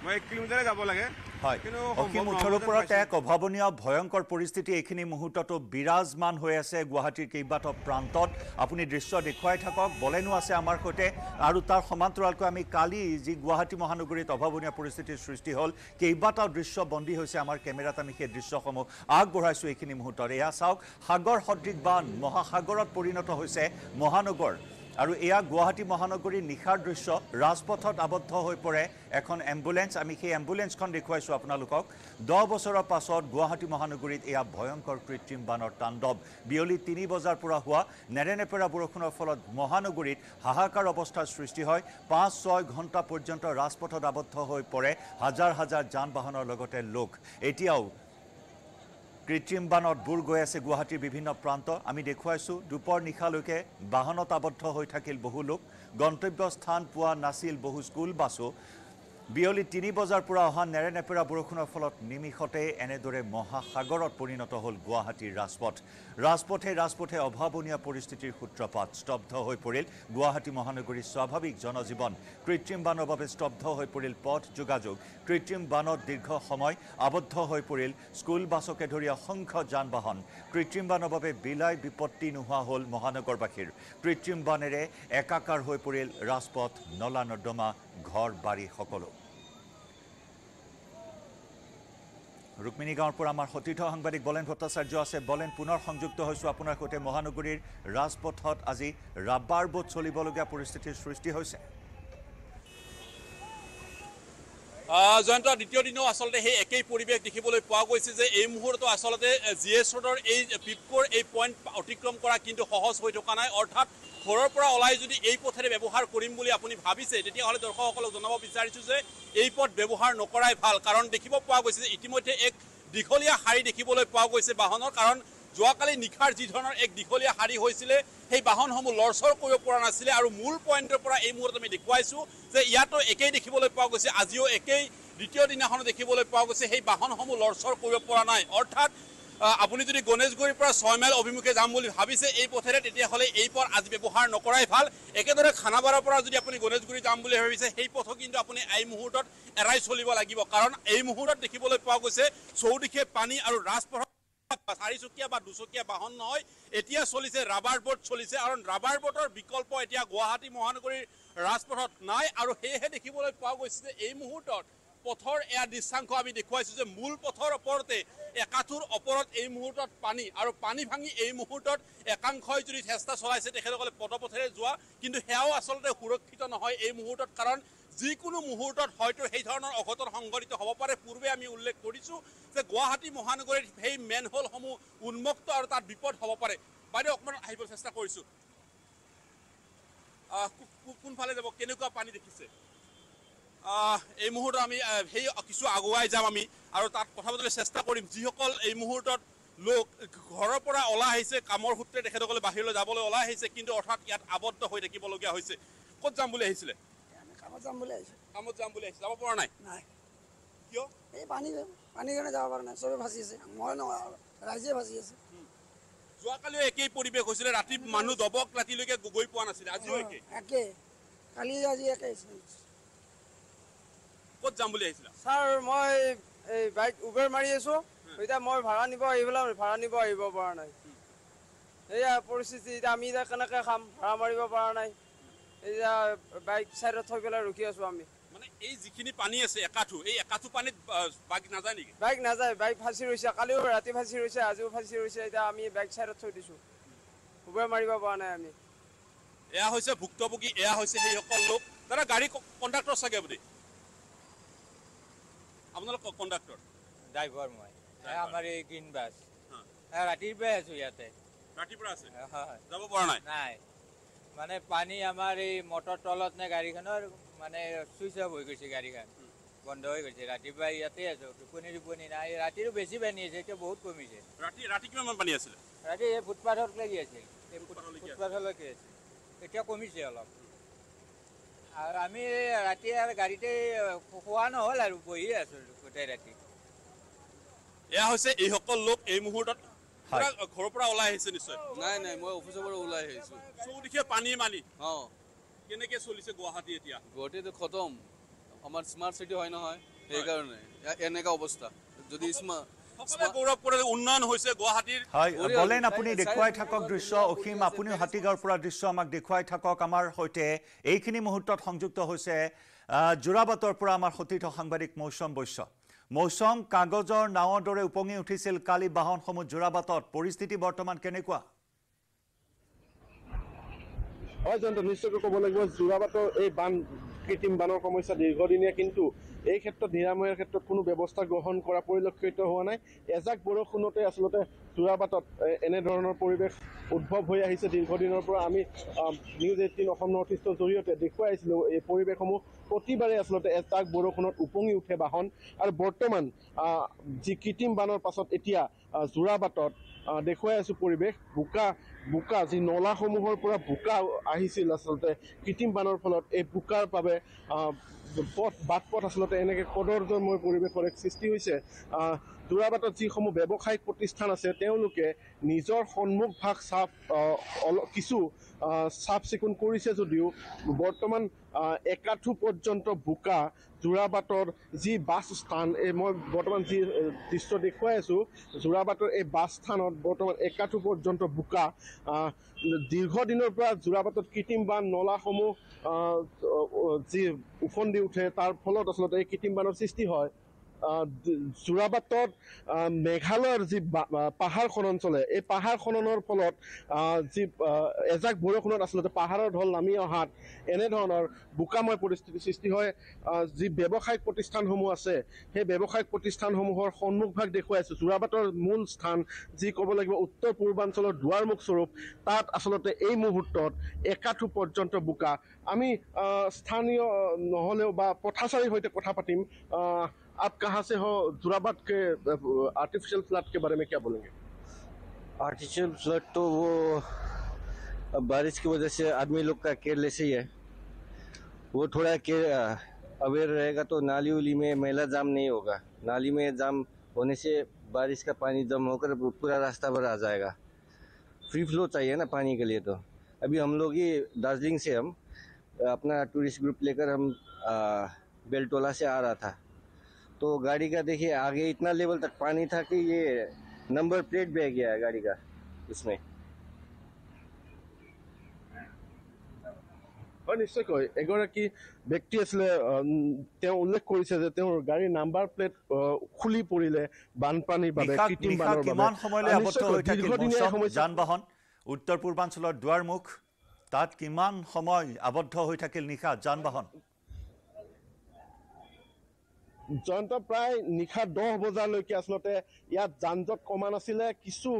মই এক কিলোমিটাৰে যাব লাগে অসীম মুঠৰ ওপৰত এক অভাৱনীয় ভয়ংকৰ পৰিস্থিতি এইখিনি মুহূৰ্ততো বিৰাজমান হৈ আছে গুৱাহাটীৰ কেইবাটাও প্ৰান্তত আপুনি দৃশ্য দেখুৱাই থাকক বলেনো আছে আমাৰ সৈতে আৰু তাৰ সমান্তৰালকৈ আমি কালি যি গুৱাহাটী মহানগৰীত অভাৱনীয় পৰিস্থিতিৰ সৃষ্টি হ'ল কেইবাটাও দৃশ্য বন্দী হৈছে আমাৰ কেমেৰাত আমি সেই দৃশ্যসমূহ আগবঢ়াইছোঁ এইখিনি মুহূৰ্তত এয়া চাওক সাগৰ সদৃশ বান মহাসাগৰত পৰিণত হৈছে মহানগৰ আৰু এয়া গুৱাহাটী মহানগৰীৰ নিশাৰ দৃশ্য ৰাজপথত আবদ্ধ হৈ পৰে এখন এম্বুলেঞ্চ আমি সেই এম্বুলেঞ্চখন দেখুৱাইছোঁ আপোনালোকক দহ বছৰৰ পাছত গুৱাহাটী মহানগৰীত এয়া ভয়ংকৰ কৃত্ৰিম বানৰ তাণ্ডৱ বিয়লি তিনি বজাৰ পৰা হোৱা নেৰেনেপেৰা বৰষুণৰ ফলত মহানগৰীত হাহাকাৰ অৱস্থাৰ সৃষ্টি হয় পাঁচ ছয় ঘণ্টা পৰ্যন্ত ৰাজপথত আবদ্ধ হৈ পৰে হাজাৰ হাজাৰ যান বাহনৰ লগতে লোক এতিয়াও কৃত্ৰিম বানত বুৰ গৈ আছে গুৱাহাটীৰ বিভিন্ন প্ৰান্ত আমি দেখুৱাইছোঁ দুপৰ নিশালৈকে বাহনত আবদ্ধ হৈ থাকিল বহু লোক গন্তব্য স্থান পোৱা নাছিল বহু স্কুল বাছো বিয়লি তিনি বজাৰ পৰা অহা নেৰে নেপেৰা বৰষুণৰ ফলত নিমিষতে এনেদৰে মহাসাগৰত পৰিণত হ'ল গুৱাহাটীৰ ৰাজপথ ৰাজপথে ৰাজপথে অভাৱনীয়া পৰিস্থিতিৰ সূত্ৰপাত স্তব্ধ হৈ পৰিল গুৱাহাটী মহানগৰীৰ স্বাভাৱিক জনজীৱন কৃত্ৰিম বানৰ বাবে স্তব্ধ হৈ পৰিল পথ যোগাযোগ কৃত্ৰিম বানত দীৰ্ঘ সময় আবদ্ধ হৈ পৰিল স্কুল বাছকে ধৰি অসংখ্য যান বাহন কৃত্ৰিম বানৰ বাবে বিলাই বিপত্তি নোহোৱা হ'ল মহানগৰবাসীৰ কৃত্ৰিম বানেৰে একাকাৰ হৈ পৰিল ৰাজপথ নলা নৰ্দমা ঘৰ বাৰী সকলো ৰুক্মিণী গাঁৱৰ পৰা আমাৰ সতীৰ্থ সাংবাদিক বলেন ভট্টাচাৰ্য আছে বলেন পুনৰ সংযুক্ত হৈছোঁ আপোনাৰ সৈতে মহানগৰীৰ ৰাজপথত আজি ৰাবাৰ বোট চলিবলগীয়া পৰিস্থিতিৰ সৃষ্টি হৈছে জয়ন্ত দ্বিতীয় দিনেও আচলতে সেই একেই পৰিৱেশ দেখিবলৈ পোৱা গৈছে যে এই মুহূৰ্তত আচলতে জি এছ ৰোডৰ এই পিপকোৰ এই পইণ্ট অতিক্ৰম কৰা কিন্তু সহজ হৈ থকা নাই অৰ্থাৎ ঘৰৰ পৰা ওলাই যদি এই পথেৰে ব্যৱহাৰ কৰিম বুলি আপুনি ভাবিছে তেতিয়াহ'লে দৰ্শকসকলক জনাব বিচাৰিছোঁ যে এই পথ ব্যৱহাৰ নকৰাই ভাল কাৰণ দেখিব পোৱা গৈছে যে ইতিমধ্যে এক দীঘলীয়া শাৰী দেখিবলৈ পোৱা গৈছে বাহনৰ কাৰণ যোৱাকালি নিশাৰ যি ধৰণৰ এক দীঘলীয়া শাৰী হৈছিলে সেই বাহনসমূহ লৰচৰ কৰিব পৰা নাছিলে আৰু মূল পইণ্টৰ পৰা এই মুহূৰ্তত আমি দেখুৱাইছোঁ যে ইয়াতো একেই দেখিবলৈ পোৱা গৈছে আজিও একেই দ্বিতীয় দিনাখনো দেখিবলৈ পোৱা গৈছে সেই বাহনসমূহ লৰচৰ কৰিব পৰা নাই অৰ্থাৎ আপুনি যদি গণেশগুৰিৰ পৰা ছয় মাইল অভিমুখে যাম বুলি ভাবিছে এই পথেৰে তেতিয়াহ'লে এই পথ আজি ব্যৱহাৰ নকৰাই ভাল একেদৰে খানাবাৰৰ পৰা যদি আপুনি গণেশগুৰি যাম বুলি ভাবিছে সেই পথো কিন্তু আপুনি এই মুহূৰ্তত এৰাই চলিব লাগিব কাৰণ এই মুহূৰ্তত দেখিবলৈ পোৱা গৈছে চৌদিশে পানী আৰু ৰাজপথত চাৰিচকীয়া বা দুচকীয়া বাহন নহয় এতিয়া চলিছে ৰাবাৰ বোট চলিছে আৰু ৰাবাৰ বোটৰ বিকল্প এতিয়া গুৱাহাটী মহানগৰীৰ ৰাজপথত নাই আৰু সেয়েহে দেখিবলৈ পোৱা গৈছে যে এই মুহূৰ্তত পথৰ এয়া দৃশ্যাংশ আমি দেখুৱাইছো যে মূল পথৰ ওপৰতে একাঠুৰ ওপৰত এই মুহূৰ্তত পানী আৰু পানী ভাঙি এই মুহূৰ্তত একাংশই যদি চেষ্টা চলাইছে তেখেতসকলে পদপথেৰে যোৱা কিন্তু সেয়াও আচলতে সুৰক্ষিত নহয় এই মুহূৰ্তত কাৰণ যিকোনো মুহূৰ্তত হয়তো সেই ধৰণৰ অঘটন সংঘটিত হ'ব পাৰে পূৰ্বে আমি উল্লেখ কৰিছোঁ যে গুৱাহাটী মহানগৰীত সেই মেনহোলসমূহ উন্মুক্ত আৰু তাত বিপদ হ'ব পাৰে বাইদেউ অকণমান আহিবলৈ চেষ্টা কৰিছোঁ কোনফালে যাব কেনেকুৱা পানী দেখিছে এই মুহূৰ্তত আমি সেই কিছু আগুৱাই যাম আমি আৰু তাত কথা পাতিবলৈ চেষ্টা কৰিম যিসকল এই মুহূৰ্তত লোক ঘৰৰ পৰা ওলাই আহিছে কামৰ সূত্ৰে তেখেতসকলে বাহিৰলৈ যাবলৈ ওলাই আহিছে কিন্তু অৰ্থাৎ ইয়াত আবদ্ধ হৈ থাকিবলগীয়া হৈছে ক'ত যাম বুলি আহিছিলে কামত যাম একেই পৰিৱেশ হৈছিলে ৰাতি মানুহ দবক ৰাতিলৈকে গৈ পোৱা নাছিলে কত যাম বুলি আহিছিলা ছাৰ মই এই বাইক উবেৰ মাৰি আছো এতিয়া মই ভাড়া নিব আহিবলৈ ভাড়া নিব আহিব পৰা নাই এয়া পৰিস্থিতি এতিয়া আমি এতিয়া কেনেকৈ খাম ভাড়া মাৰিব পৰা নাই এতিয়া বাইক চাইডত থৈ পেলাই ৰখি আছো আমি মানে এই যিখিনি পানী আছে একাঠো এই একাঠো পানীত বাইক নাযায় নেকি বাইক নাযায় বাইক ফাঁচি ৰৈছে কালিও ৰাতি ফাঁচি ৰৈছে আজিও ফাঁচি ৰৈছে এতিয়া আমি বাইক চাইডত থৈ দিছোঁ উবেৰ মাৰিব পৰা নাই আমি এয়া হৈছে ভুক্তভোগী এয়া হৈছে সেইসকল লোক দাদা গাড়ী কণ্ডাক্টৰ চাগে বুলি আপোনালোক কণ্ডাক্টৰ ড্ৰাইভাৰ মই আমাৰ এই গ্ৰীণ বাছ ৰাতিৰ পৰাই আছোঁ ইয়াতে ৰাতিৰ পৰা আছে নাই নাই মানে পানী আমাৰ এই মটৰ তলত নে গাড়ীখনৰ মানে চুইচ অফ হৈ গৈছে গাড়ীখন বন্ধ হৈ গৈছে ৰাতিপুৱা ইয়াতে আছোঁ টোপনি টোপনি নাই ৰাতিৰো বেছি পানী আছে এতিয়া বহুত কমিছে ৰাতি ৰাতি কিমান পানী আছিলে ৰাতি এই ফুটপাথত লাগি আছিল ফুটপাথলৈকে আছিল এতিয়া কমিছে অলপ আমি ৰাতি গাড়ীতে খোৱা নহ'ল আৰু বহি আছো গোটেই ৰাতি এয়া হৈছে এইসকল লোক এই মুহূৰ্তত ঘৰৰ পৰা ওলাই আহিছে নিশ্চয় নাই নাই মই অফিচৰ পৰা ওলাই আহিছো চৌদিশে পানী মানি অঁ কেনেকে চলিছে গুৱাহাটী এতিয়া গুৱাহাটীত খতম আমাৰ স্মাৰ্ট চিটি হয় নহয় সেইকাৰণে এনেকুৱা অৱস্থা যদি স্মাৰ্ট বলেন আপুনি দেখুৱাই থাকক দৃশ্য অসীম আপুনি হাতীগাঁৱৰ পৰা দৃশ্য আমাক দেখুৱাই থাকক আমাৰ সৈতে এইখিনি মুহূৰ্তত সংযুক্ত হৈছে যোৰাবাটৰ পৰা আমাৰ সতীৰ্থ সাংবাদিক মৌচম বৈশ্য মৌচম কাগজৰ নাৱৰ দৰে উপঙি উঠিছিল কালি বাহনসমূহ যোৰাবাটত পৰিস্থিতি বৰ্তমান কেনেকুৱা হয় জয়ন্ত নিশ্চয়কৈ ক'ব লাগিব যোৰাবাটৰ এই বান কৃত্ৰিম বানৰ সমস্যা দীৰ্ঘদিনীয়া কিন্তু এই ক্ষেত্ৰত নিৰাময়ৰ ক্ষেত্ৰত কোনো ব্যৱস্থা গ্ৰহণ কৰা পৰিলক্ষিত হোৱা নাই এজাক বৰষুণতে আচলতে যোৰাবাটত এনেধৰণৰ পৰিৱেশ উদ্ভৱ হৈ আহিছে দীৰ্ঘদিনৰ পৰা আমি নিউজ এইটিন অসম নৰ্থ ইষ্টৰ জৰিয়তে দেখুৱাই আহিছিলোঁ এই পৰিৱেশসমূহ প্ৰতিবাৰে আচলতে এজাক বৰষুণত উপঙি উঠে বাহন আৰু বৰ্তমান যি কৃত্ৰিম বানৰ পাছত এতিয়া যোৰাবাটত দেখুৱাই আছো পৰিৱেশ বোকা বোকা যি নলাসমূহৰ পৰা বোকা আহিছিল আচলতে কৃত্ৰিম বানৰ ফলত এই বোকাৰ বাবে পথ বাট পথ আচলতে এনেকৈ কদৰ্জময় পৰিৱেশৰ এক সৃষ্টি হৈছে যোৰাবাটত যিসমূহ ব্যৱসায়িক প্ৰতিষ্ঠান আছে তেওঁলোকে নিজৰ সন্মুখভাগ চাফ অলপ কিছু চাফ চিকুণ কৰিছে যদিও বৰ্তমান একাঠু পৰ্যন্ত বোকা যোৰাবাটৰ যি বাছ স্থান এই মই বৰ্তমান যি দৃশ্য দেখুৱাই আছোঁ যোৰাবাটৰ এই বাছ স্থানত বৰ্তমান একাঠু পৰ্যন্ত বোকা দীৰ্ঘদিনৰ পৰা যোৰাবাটত কৃত্ৰিম বান নলাসমূহ যি ওফন্দি উঠে তাৰ ফলত আচলতে এই কৃত্ৰিম বানৰ সৃষ্টি হয় যোৰাবাটত মেঘালয়ৰ যি পাহাৰ খনন চলে এই পাহাৰ খননৰ ফলত যি এজাক বৰষুণত আচলতে পাহাৰৰ ঢল নামি অহাত এনেধৰণৰ বোকাময় পৰিস্থিতিৰ সৃষ্টি হয় যি ব্যৱসায়িক প্ৰতিষ্ঠানসমূহ আছে সেই ব্যৱসায়িক প্ৰতিষ্ঠানসমূহৰ সন্মুখভাগ দেখুৱাইছে যোৰাবাটৰ মূল স্থান যি ক'ব লাগিব উত্তৰ পূৰ্বাঞ্চলৰ দুৱাৰমুখ স্বৰূপ তাত আচলতে এই মুহূৰ্তত একাঠু পৰ্যন্ত বোকা আমি স্থানীয় নহ'লেও বা পথাচাৰীৰ সৈতে কথা পাতিম आप कहाँ से हो दुराबाद के आर्टिफिशियल फ्लड के बारे में क्या बोलेंगे आर्टिफिशियल फ्लड तो वो बारिश की वजह से आदमी लोग का केयरलेस ही है वो थोड़ा केयर अवेयर रहेगा तो नाली उली में मेला जाम नहीं होगा नाली में जाम होने से बारिश का पानी जम होकर पूरा रास्ता भर आ जाएगा फ्री फ्लो चाहिए ना पानी के लिए तो अभी हम लोग ही दार्जिलिंग से हम अपना टूरिस्ट ग्रुप लेकर हम बेलटोला से आ रहा था तो गाड़ी का देखिए आगे इतना लेवल तक पानी था कि ये नंबर प्लेट बह गया है गाड़ी का इसमें হয় নিশ্চয়কৈ এগৰাকী ব্যক্তি আছিলে তেওঁ উল্লেখ কৰিছে যে তেওঁৰ গাড়ীৰ নাম্বাৰ প্লেট খুলি পৰিলে বানপানীৰ বাবে কৃত্ৰিম যান বাহন উত্তৰ পূৰ্বাঞ্চলৰ দুৱাৰমুখ তাত কিমান সময় আবদ্ধ হৈ থাকিল নিশা যান বাহন জয়ন্ত প্ৰায় নিশা দহ বজালৈকে আচলতে ইয়াত যান জঁট কমা নাছিলে কিছু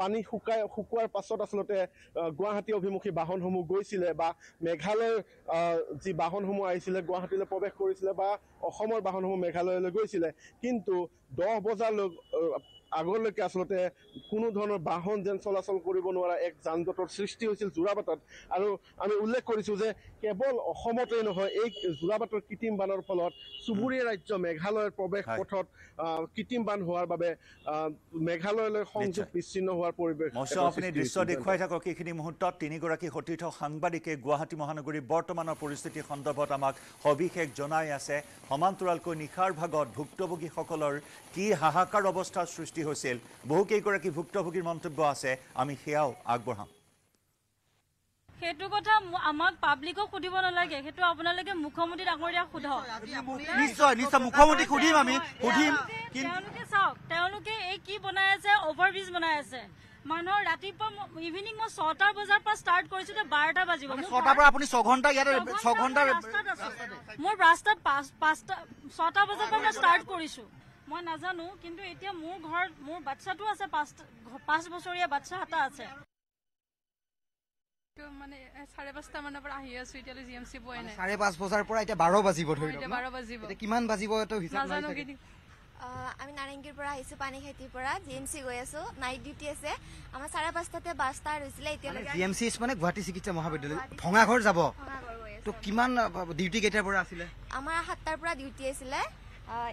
পানী শুকাই শুকোৱাৰ পাছত আচলতে গুৱাহাটী অভিমুখী বাহনসমূহ গৈছিলে বা মেঘালয়ৰ যি বাহনসমূহ আহিছিলে গুৱাহাটীলৈ প্ৰৱেশ কৰিছিলে বা অসমৰ বাহনসমূহ মেঘালয়লৈ গৈছিলে কিন্তু দহ বজালৈ আগলৈকে আচলতে কোনো ধৰণৰ বাহন যেন চলাচল কৰিব নোৱাৰা এক যানজঁটৰ সৃষ্টি হৈছিল যোৰাবাটত আৰু আমি উল্লেখ কৰিছোঁ যে কেৱল অসমতেই নহয় এই যোৰাবাটৰ কৃত্ৰিম বানৰ ফলত চুবুৰীয়া ৰাজ্য মেঘালয়ৰ প্ৰৱেশ পথত কৃত্ৰিম বান হোৱাৰ বাবে মেঘালয়লৈ সংযোগ বিচ্ছিন্ন হোৱাৰ পৰিৱেশ আপুনি দৃশ্য দেখুৱাই থাকক এইখিনি মুহূৰ্তত তিনিগৰাকী সতীৰ্থ সাংবাদিকে গুৱাহাটী মহানগৰীৰ বৰ্তমানৰ পৰিস্থিতি সন্দৰ্ভত আমাক সবিশেষ জনাই আছে সমান্তৰালকৈ নিশাৰ ভাগত ভুক্তভোগীসকলৰ কি হাহাকাৰ অৱস্থাৰ সৃষ্টি সৃষ্টি হৈছিল বহুকেইগৰাকী ভুক্তভোগীৰ মন্তব্য আছে আমি সেয়াও আগবঢ়াম সেইটো কথা আমাক পাব্লিকক সুধিব নালাগে সেইটো আপোনালোকে মুখ্যমন্ত্ৰী ডাঙৰীয়া সোধক নিশ্চয় নিশ্চয় মুখ্যমন্ত্ৰী সুধিম আমি সুধিম তেওঁলোকে চাওক তেওঁলোকে এই কি বনাই আছে অভাৰ ব্ৰিজ বনাই আছে মানুহৰ ৰাতিপুৱা ইভিনিং মই ছটা বজাৰ পৰা ষ্টাৰ্ট কৰিছো যে বাৰটা বাজিব মোৰ ৰাস্তাত ছটা বজাৰ পৰা মই ষ্টাৰ্ট কৰিছো মই নাজানো কিন্তু এতিয়া মোৰ ঘৰত মোৰ বাচ্চাটো আছে পাঁচ বছৰীয়া বাচ্চা এটা আছে আমি নাৰেঙ্গীৰ পৰা আহিছো পানী খেতিৰ পৰা জি এম চি গৈ আছো নাইট ডিউটি আছে আমাৰ চাৰে পাঁচটাতে বাছ ষ্টাৰ হৈছিলে ভঙা ঘৰ যাব আমাৰ সাতটাৰ পৰা ডিউটি আছিলে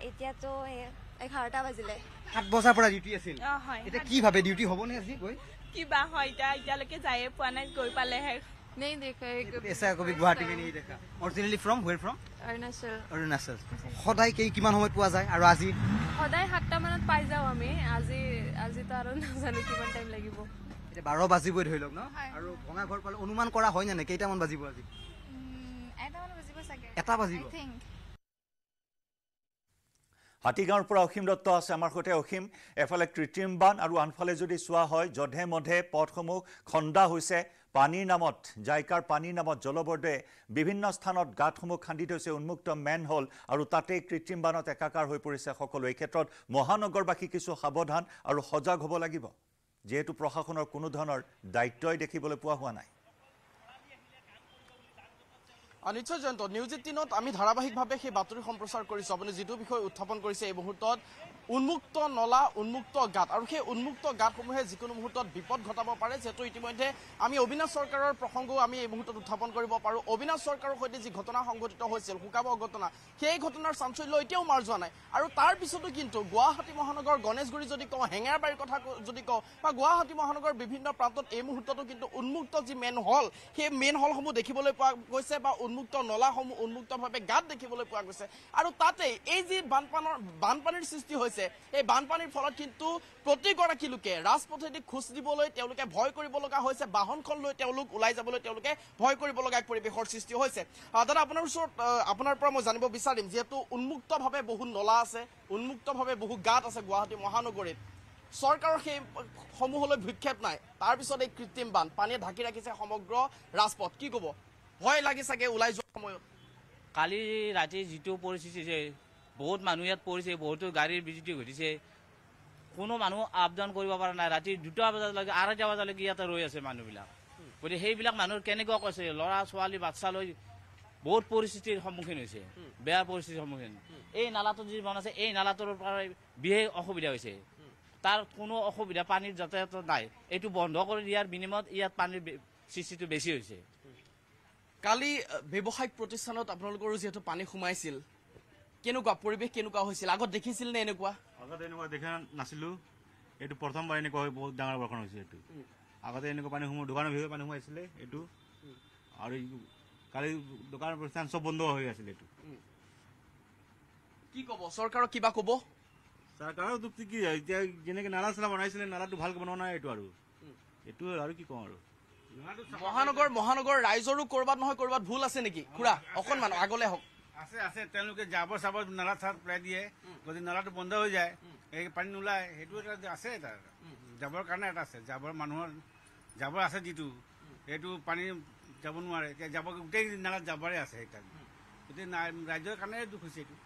এতিয়াতো 11টা বাজিলে 7 বজাৰ পৰা ডিউটি আছিল অ হয় এটা কি ভাবে ডিউটি হ'ব নে আজি কই কিবা হয় এটা এটা লকে যায় পোৱা নাই কৈ পালে হে নেই দেখা এক পেছা কবি গুৱাহাটী মেনি দেখা originally from where from Arunachal Arunachal হদাই কি কিমান সময় পোৱা যায় আৰু আজি হদাই 7টা মানত পাই যাও আমি আজি আজি তো আৰু নাজানো কিমান টাইম লাগিব বাৰ বাজিব ধৰি লওক ন আৰু ভঙা ঘৰ পালে অনুমান কৰা হয় নে কেইটামান বাজিব আজি এটামান বাজিব চাগে এটা বাজিব আই থিংক হাতীগাঁৱৰ পৰা অসীম দত্ত আছে আমাৰ সৈতে অসীম এফালে কৃত্ৰিম বান আৰু আনফালে যদি চোৱা হয় যধে মধে পথসমূহ খন্দা হৈছে পানীৰ নামত জাইকাৰ পানীৰ নামত জলবৰ্দে বিভিন্ন স্থানত গাঁতসমূহ খান্দি থৈছে উন্মুক্ত মেন হল আৰু তাতেই কৃত্ৰিম বানত একাকাৰ হৈ পৰিছে সকলো এই ক্ষেত্ৰত মহানগৰবাসী কিছু সাৱধান আৰু সজাগ হ'ব লাগিব যিহেতু প্ৰশাসনৰ কোনো ধৰণৰ দায়িত্বই দেখিবলৈ পোৱা হোৱা নাই নিশ্চয় জয়ন্ত নিউজ এইটিনত আমি ধাৰাবাহিকভাৱে সেই বাতৰি সম্প্ৰচাৰ কৰিছোঁ আপুনি যিটো বিষয় উত্থাপন কৰিছে এই মুহূৰ্তত উন্মুক্ত নলা উন্মুক্ত গাঁত আৰু সেই উন্মুক্ত গাঁতসমূহে যিকোনো মুহূৰ্তত বিপদ ঘটাব পাৰে যিহেতু ইতিমধ্যে আমি অবিনাশ চৰকাৰৰ প্ৰসংগও আমি এই মুহূৰ্তত উত্থাপন কৰিব পাৰোঁ অবিনাশ চৰকাৰৰ সৈতে যি ঘটনা সংঘটিত হৈছিল শুকাব ঘটনা সেই ঘটনাৰ চাঞ্চল্য এতিয়াও মাৰ যোৱা নাই আৰু তাৰপিছতো কিন্তু গুৱাহাটী মহানগৰ গণেশগুৰি যদি কওঁ হেঙেৰাবাৰীৰ কথা যদি কওঁ বা গুৱাহাটী মহানগৰ বিভিন্ন প্ৰান্তত এই মুহূৰ্ততো কিন্তু উন্মুক্ত যি মেইন হল সেই মেইন হলসমূহ দেখিবলৈ পোৱা গৈছে বা উন্মুক্ত নলাসমূহ উন্মুক্তভাৱে গাত দেখিবলৈ পোৱা গৈছে আৰু তাতে এই যি বানপানৰ বানপানীৰ সৃষ্টি হৈছে এই বানপানীৰ ফলত কিন্তু প্ৰতিগৰাকী লোকে ৰাজপথেদি খোজ দিবলৈ তেওঁলোকে ভয় কৰিব লগা হৈছে বাহনখন লৈ তেওঁলোক ওলাই যাবলৈ তেওঁলোকে ভয় কৰিব লগা পৰিৱেশৰ সৃষ্টি হৈছে দাদা আপোনাৰ ওচৰত আপোনাৰ পৰা মই জানিব বিচাৰিম যিহেতু উন্মুক্তভাৱে বহু নলা আছে উন্মুক্তভাৱে বহু গাঁত আছে গুৱাহাটী মহানগৰীত চৰকাৰৰ সেই সমূহলৈ ভিক্ষেপ নাই তাৰপিছত এই কৃত্ৰিম বান পানীয়ে ঢাকি ৰাখিছে সমগ্ৰ ৰাজপথ কি ক'ব ভয় লাগি চাগে ওলাই যোৱা সময়ত কালি ৰাতি যিটো পৰিস্থিতি যে বহুত মানুহ ইয়াত পৰিছে বহুতো গাড়ীৰ বিজুতি ঘটিছে কোনো মানুহ আপ ডাউন কৰিব পৰা নাই ৰাতি দুটা বজালৈকে আঢ়ৈটা বজালৈকে ইয়াতে ৰৈ আছে মানুহবিলাক গতিকে সেইবিলাক মানুহ কেনেকুৱা কৈছে ল'ৰা ছোৱালী বাচ্ছা লৈ বহুত পৰিস্থিতিৰ সন্মুখীন হৈছে বেয়া পৰিস্থিতিৰ সন্মুখীন এই নালাটো যি বনাইছে এই নালাটোৰ পৰা বিশেষ অসুবিধা হৈছে তাৰ কোনো অসুবিধা পানীৰ যাতায়াতত নাই এইটো বন্ধ কৰি দিয়াৰ বিনিময়ত ইয়াত পানীৰ সৃষ্টিটো বেছি হৈছে কালি ব্যৱসায়িক প্ৰতিষ্ঠানত আপোনালোকৰ যিহেতু পানী সোমাইছিল কেনেকুৱা পৰিৱেশ কেনেকুৱা হৈছিল আগত দেখিছিল নে এনেকুৱা আগতে এনেকুৱা দেখা নাছিলো এইটো প্ৰথমবাৰ এনেকুৱা হৈ বহুত ডাঙৰ বৰষুণ হৈছিল এইটো আগতে এনেকুৱা পানী সোমোৱা দোকানৰ ভিতৰত পানী সোমাইছিলে এইটো আৰু কালি দোকানৰ প্ৰতিষ্ঠান চব বন্ধ হৈ আছিলে এইটো কি ক'ব চৰকাৰক কিবা ক'ব চৰকাৰৰ কি এতিয়া যেনেকে নালা চালা বনাইছিলে নালাটো ভালকে বনোৱা নাই এইটো আৰু এইটো আৰু কি কওঁ আৰু মহানগৰ মহানগৰ ৰাইজৰো ক'ৰবাত নহয় ক'ৰবাত ভুল আছে নেকি খুৰা অকণমান আগলে হওক আছে আছে তেওঁলোকে জাবৰ চাবৰ নালা চাৰ পেলাই দিয়ে গতিকে নালাটো বন্ধ হৈ যায় পানী নোলায় সেইটো এটা আছে এটা জাবৰ কাৰণে এটা আছে জাবৰ মানুহৰ জাবৰ আছে যিটো সেইটো পানী যাব নোৱাৰে এতিয়া গোটেই নালাত যাবৰে আছে সেইকাৰণে গতিকে ৰাইজৰ কাৰণে দুখ হৈছে এইটো